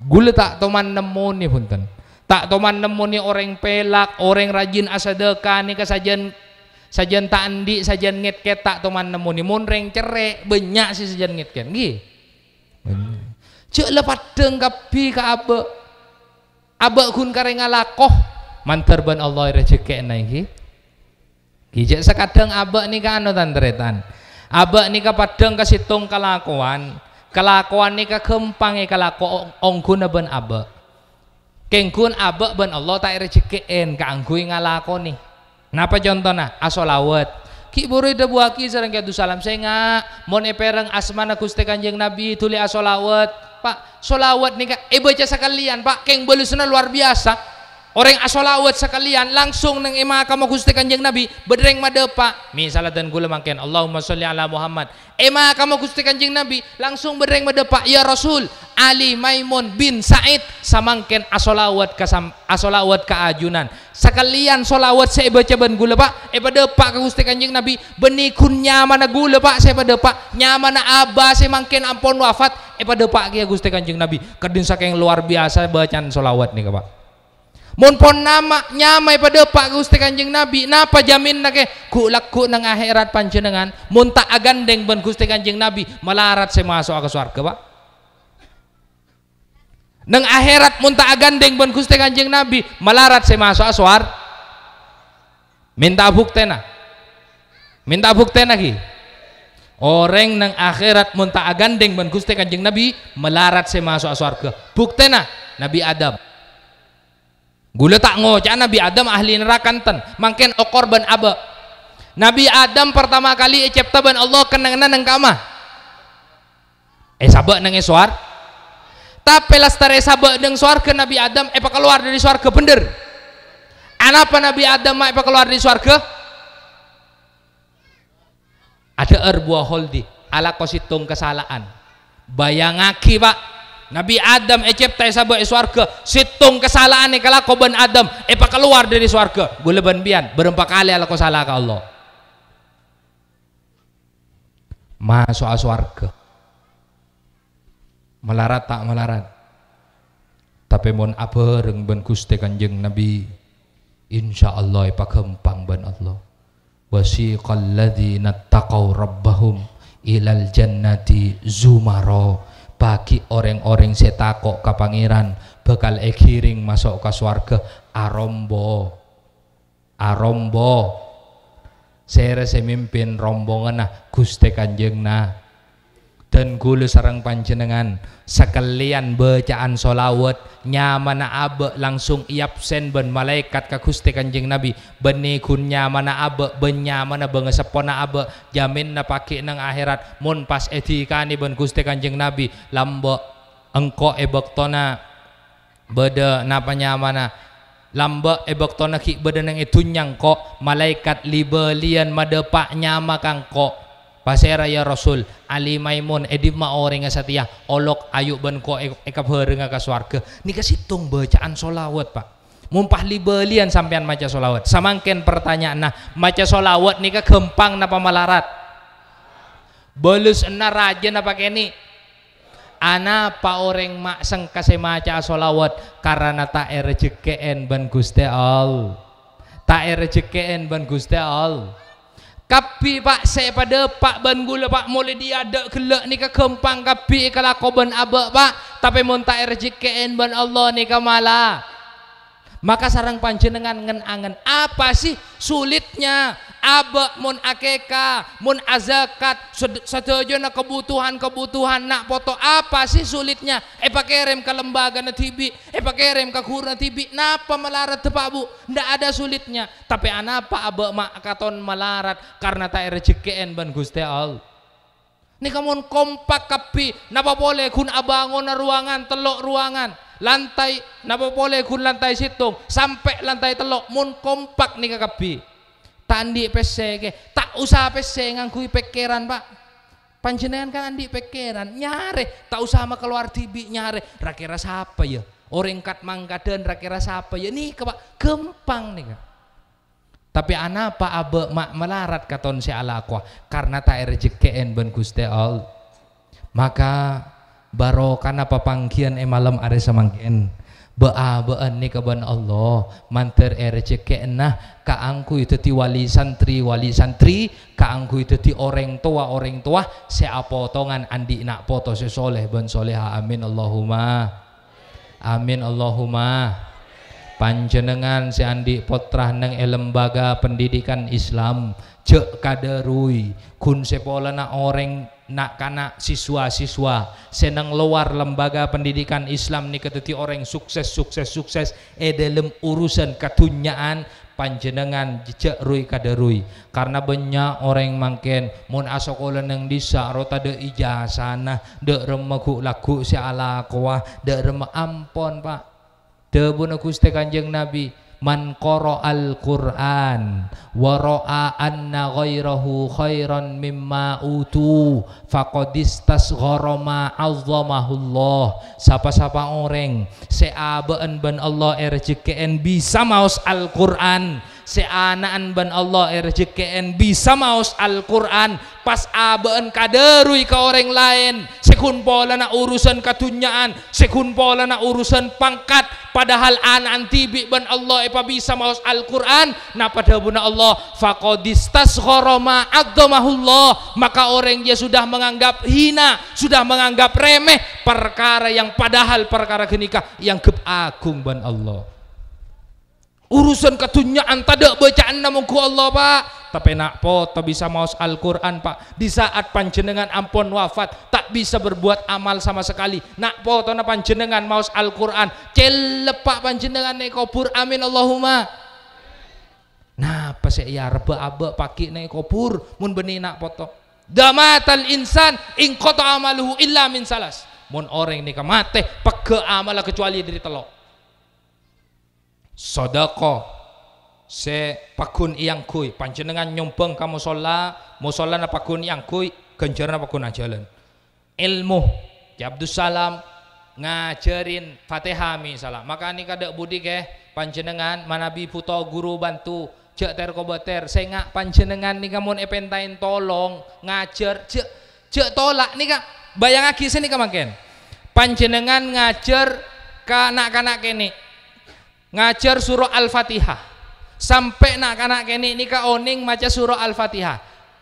[SPEAKER 1] gula tak toman nemu nih punten tak toman nemu nih orang pelak orang rajin ni nih sajian sajian tak andi sajian ngetket tak toman nemu nih monreng cerek benyak sih sajian ngetket gih cek lepat dengkapi kapi ke abe kun karenga lakoh ban Allah rezeki naiki Kijak sekadang abak nih kan anu teretan. Abak nih padang ke kalakuan kalakuan, kelakuan nih kempang nih kelaku ongkun ben abak. Kengkun abak ben Allah tak rezeki en ngalakoh ni Napa contohnya? Asolawat. Ki buri debu aki sareng kiatu salam senga mon epereng asmana kuste Kanjeng Nabi tuli asolawat Pak solawat nika e eh, baca sekalian Pak keng beuleusna luar biasa orang asolawat sekalian langsung neng ema kamu kuste Kanjeng Nabi bedreng madepa misalnya dan gula makin Allahumma sholli ala Muhammad ema kamu kuste Kanjeng Nabi langsung bedreng madepa ya Rasul Ali Maimun bin Said samangken asolawat ka asolawat ka ajunan sekalian solawat saya baca ben gula pak eh pada pak ka gusti kanjeng nabi benikun nyamana gula pak saya pada pak nyamana abah saya mangken ampon wafat eh pada pak kia gusti kanjeng nabi kedin saking luar biasa bacaan solawat nih pak Mun pon nama nyamai pada pak gusti kanjeng nabi napa jamin nake ku laku nang akhirat panjenengan mun tak agandeng ben gusti kanjeng nabi melarat saya masuk ke surga pak neng akhirat muntah agandeng ben Gusti Kanjeng Nabi melarat saya masuk aswar minta buktena minta buktena ki orang neng akhirat muntah agandeng ben Gusti Kanjeng Nabi melarat saya masuk aswarga buktena Nabi Adam gula tak ngocah Nabi Adam ahli neraka ten mangken okor ben abe Nabi Adam pertama kali ecepta ben Allah kenang nang kamah eh sabak nang eswar tapi lestari sabak dengan suarga Nabi Adam apa keluar dari suarga bener kenapa Nabi Adam apa keluar dari suarga ada erbua holdi ala kositung kesalahan bayangaki pak Nabi Adam ecep tay sabak e suarga situng kesalahan e kalau koban Adam apa keluar dari suarga boleh bian berempat kali ala kosala ke Allah masuk suarga melarat tak melarat tapi mon apa reng ben kuste kanjeng nabi insya insyaallah pakempang ben Allah wasiqal ladzina taqaw rabbahum ilal jannati zumaro bagi orang-orang setakok ka pangeran bakal ekiring masuk ke swarga arombo arombo sere semimpin rombongan nah guste kanjeng nah dan gula sarang panjenengan sekalian bacaan solawat nyamana abe langsung iap sen ben malaikat ka Kanjeng Nabi beni kun nyamana abe ben nyamana bengesepona abe jamin na pake nang akhirat mun pas etikani ben Gusti Kanjeng Nabi lambo engko tona beda napa nyamana lamba ebak tona ki badan yang itu nyangko malaikat libelian madepak nyamakang nyama kangko Pasera ya Rasul, Ali Maimun, edi ma orang nga satya, olok ayuk ben ko ekap hari nga kaswarga. Ni kasitung bacaan solawat pak. Mumpah libelian sampean maca solawat. Samangken pertanyaan nah, maca solawat nika gempang napa malarat? Bolus enna raja napa kini. Ana pa orang mak kasih maca solawat karena tak erejekeen ben guste Tak erejekeen ben guste Kapi pak saya pada pak ben gula pak Mole dia ada kelak ni ke kempang kapi kalau kau ben abak pak tapi mun RJKN rezekiin ben Allah ni ke malah. Maka sarang panjenengan ngen angen apa sih sulitnya abe mun akeka mun azakat na kebutuhan-kebutuhan nak foto apa sih sulitnya eh pakai rem ke lembaga na tibi eh pakai rem ke kurna tibi napa melarat tepak bu ndak ada sulitnya tapi anapa abe mak katon melarat karena tak rezekian ban gusti al Nih kamu kompak kapi, napa boleh kun abangon ruangan, telok ruangan, lantai, napa boleh kun lantai situng, sampai lantai telok, mun kompak nih kapi. Tandi andik peseke tak usah pese ngangkui pikiran pak panjenengan kan andi pikiran nyare tak usah sama keluar tibi nyare rakyat siapa ya orang kat dan rakyat siapa ya nih pak gempang nih kan tapi anak apa abe mak melarat katon si alaqwa karena tak rezekien ben guste all Maka barokah apa pangkian e malam ada semangkien bea bea ni kaban Allah manter erce eh, keenah, kaangku itu ti wali santri wali santri kaangku itu ti orang tua orang tua seapotongan andi nak poto sesoleh ben soleha amin Allahumma amin Allahumma panjenengan si andi potrah neng eh, lembaga pendidikan Islam cek kaderui kun sepolana orang nak kana siswa-siswa seneng luar lembaga pendidikan Islam ni ketuti orang sukses sukses sukses eh dalam urusan ketunyaan panjenengan jejak rui kaderui karena banyak orang mangken mun asokola neng disa rota de ijazah nah, de remegu laku si ala kuah de rema ampon pak de bunuh kuste kanjeng nabi man al Qur'an wa ra'a anna ghairahu khairan mimma utu faqadistasghara ma 'azzamahu Allah sapa-sapa orang seabeen ben Allah e RJKN bisa maos Al-Qur'an seanaan ban Allah eh, Rjkn bisa maus Al-Quran pas abeen kaderui ke orang lain sekun pola na urusan katunyaan sekun pola na urusan pangkat padahal anan tibi ban Allah epa eh, bisa maus Al-Quran na pada buna Allah fakodistas khoroma agdomahullah maka orang dia sudah menganggap hina sudah menganggap remeh perkara yang padahal perkara kenikah yang keagung ban Allah urusan ketunyaan tada bacaan namaku Allah pak tapi nak po tak bisa maus Al-Quran pak di saat panjenengan ampun wafat tak bisa berbuat amal sama sekali nak po tak panjenengan maus Al-Quran pak panjenengan nekobur kubur amin Allahumma nah pas ya reba abe pakai nekobur kubur mun benih nak potong damatal insan ingkoto amaluhu illa min salas mun orang ini kemateh pege amal kecuali dari telok sodako se pakun iyang kui panjenengan nyumpeng kamu mau musola na pakun iyang kui ganjaran apa kun ajalan ilmu ya Salam ngajarin Fatihah misalnya maka ini kada budi ke panjenengan manabi puto guru bantu cek terkobater, saya sengak panjenengan nih kamu epentain tolong ngajar cek cek tolak nih kak bayang aki sini makin, panjenengan ngajar kanak-kanak ini ngajar surah Al-Fatihah. Sampai nak kanak kene nikah oning maca surah Al-Fatihah.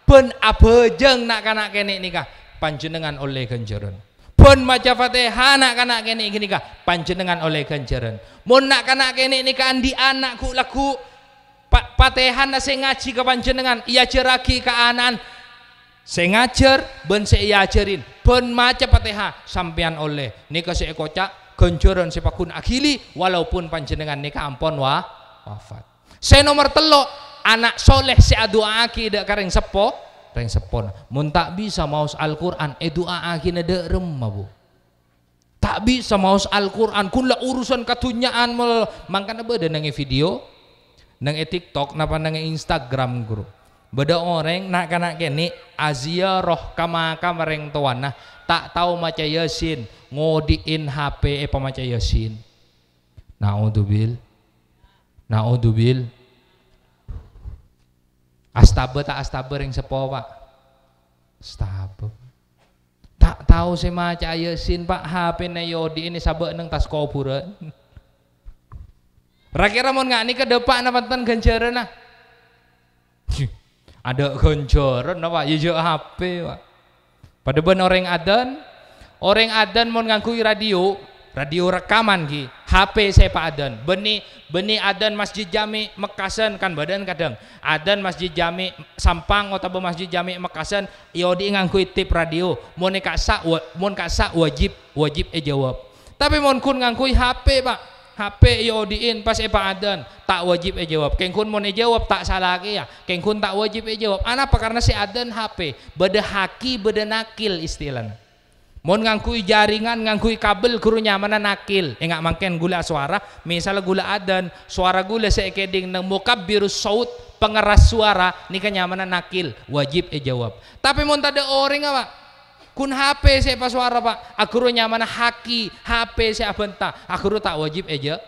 [SPEAKER 1] Ben abejeng nak kanak kene nikah panjenengan oleh ganjaran. Pun maca Fatihah nak kanak kene ini nikah panjenengan oleh ganjaran. Mun nak kanak kene ka andi anakku laku patihah nak ngaji ke panjenengan ia ceraki ke anan saya ngajar ben saya ajarin ben maca Fatihah sampean oleh nika saya kocak gonjoron sepakun akhili, walaupun panjenengan nikah ampon wa wafat saya nomor telok anak soleh si adu aki dek kareng sepo kareng sepon mun tak bisa maus Al-Qur'an edua eh, aki ne derem bu tak bisa maus Al-Qur'an kula urusan katunyaan mel mangkana beda nange video nang e TikTok napa nang e Instagram guru beda orang nak kana kene azia roh kama kamareng tuan nah tak tahu maca yasin ngodiin HP eh pamaca yasin naudzubil naudzubil astabe tak astabe ring sepo pak astabe tak tahu sih maca yasin pak HP ne yodi ini sabe neng tas kuburan Rakyat mau nggak nih ke depan apa tentang ganjaran nah ada ganjaran apa ya HP pak iya, pada ben orang adan orang adan mau ngangkui radio radio rekaman ki HP saya pak adan beni beni adan masjid jami mekasan kan badan kadang adan masjid jami sampang atau masjid jami mekasan iodi ngangkui tip radio mau nikah sak, mau sak wajib wajib eh jawab tapi mau kun ngangkui HP pak HP yo diin pas epa adan tak wajib e jawab kengkun mau e jawab tak salah lagi ya kengkun tak wajib e jawab apa karena si adan HP beda haki beda nakil istilahnya mau ngangkui jaringan ngangkui kabel kuru nyamana nakil Enggak nggak gula suara misalnya gula adan suara gula seekeding nang biru saut pengeras suara Ini nyamana nakil wajib e jawab tapi mau ada orang apa kun HP saya pas suara pak aguru nyamana haki HP saya abenta aguru tak wajib aja.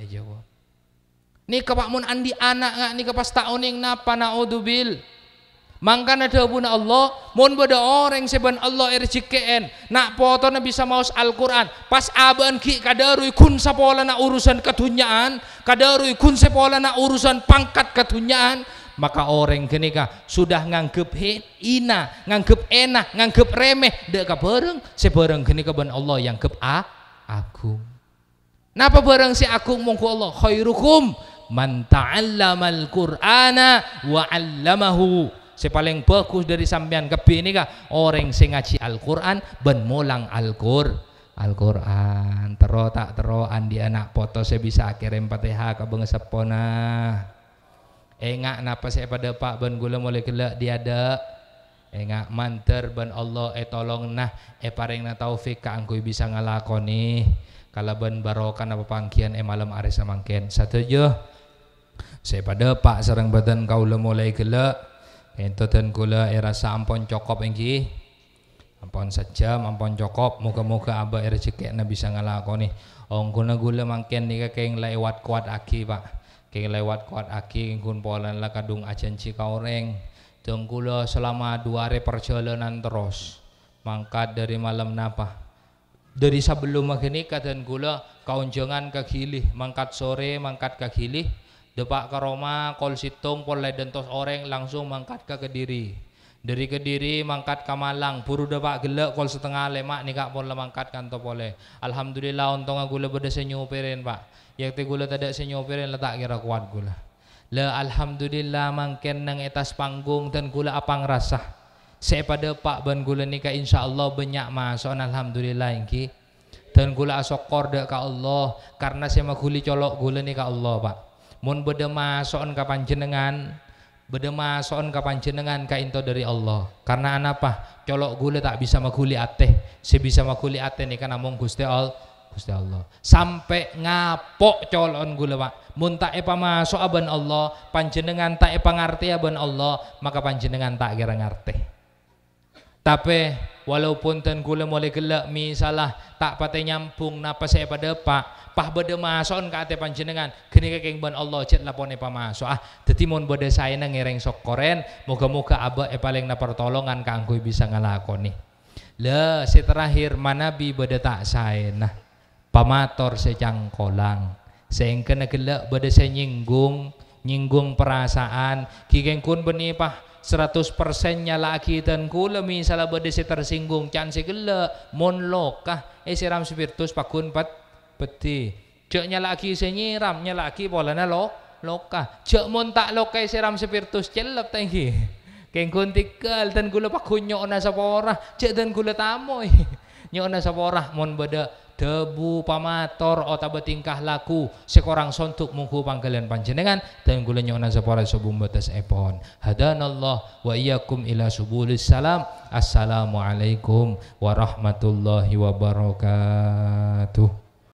[SPEAKER 1] eja wa pak mun andi anak nggak ni kepas tauning napa naudubil Mangkana pun Allah, mohon pada orang seban Allah e RJKN, nak potona bisa maus Al-Qur'an. Pas aban ki kadarui kun sepola na urusan ketunyaan. kadarui kun sepola na urusan pangkat ketunyaan maka orang kenika sudah nganggep hina, nganggep enak nganggep remeh dek ka bareng sebareng kenika ben Allah yang kep a agung napa bareng si aku mongko Allah khairukum man ta'allamal qur'ana wa 'allamahu paling bagus dari sampean kepi ini kah orang sing ngaji Al-Qur'an ben mulang Al-Qur'an Al-Quran tero tak tero andi anak foto saya bisa kirim patihah ke bengesepona Engak eh, napa saya pada pak ben gula mulai dia ada Engak eh, manter ben Allah eh tolong nah eh pareng na taufik ka angkuy bisa ngalakoni. ben barokah napa pangkian eh malam aris samangken. je. Saya pada pak serang badan kaula mulai kela. Eh, ento dan kula era ampon cokop engki. Ampon saja, ampon cokop. Muka-muka abah rezeki na bisa ngalakoni. Ongkuna gula mangken nika keng lewat kuat aki pak king lewat kuat aki kun polan lah kadung cika cikaureng tengkulo selama dua hari perjalanan terus mangkat dari malam napa dari sebelum makini katen gula, kau ke kili mangkat sore mangkat ke kili depak ke Roma kol situng pol dentos oreng langsung mangkat ke Kediri dari Kediri mangkat ke Malang puru pak gelek kol setengah lemak nih kak boleh mangkat kanto boleh. alhamdulillah untung aku gula beda senyoperin pak yang te gula tidak senyoperin letak kira kuat gula le alhamdulillah mangken nang etas panggung dan gula apa ngerasa. saya pada pak ban gula kak insya Allah banyak masuk alhamdulillah ingki dan gula asok dek ka Allah karena saya maguli colok gula nih ka Allah pak mun beda masuk kapan jenengan? beda kapan ka panjenengan kainto dari Allah karena anapa colok gule tak bisa makuli ateh sebisa makuli ateh nih karena among Gusti Allah Gusti Allah sampai ngapok colon gule pak mun tak epa masuk aban Allah panjenengan tak epa ngarti aban Allah maka panjenengan tak kira ngerti. Tapi walaupun ten kula mole gelak mi salah tak patai nyampung napa saya pada pak pah bede mason ka ate panjenengan geni kekeng ban Allah cet lapone pamaso ah dadi mun bede nang ngereng sok koren moga-moga abah e paling na pertolongan kanggo bisa ngalakoni le si terakhir manabi bede tak saya nah pamator kolang sehingga negelak bede nyinggung nyinggung perasaan kikengkun benipah 100% nyala akitan kula misalnya salah si tersinggung can si gele mon lokah, eh siram spiritus pakun pat peti cek nyala aki senyiram nyala aki polana lo loka cek tak lokah siram spiritus celep tinggi kengkun tikel dan gula pakun nyona sapora cek dan gula tamoy nyona sapora mon beda debu pamator atau betingkah laku sekorang suntuk mungku panggilan panjenengan dan kula nyuwun separa subung batas epon hadanallah wa iyyakum ila subulis salam assalamualaikum warahmatullahi wabarakatuh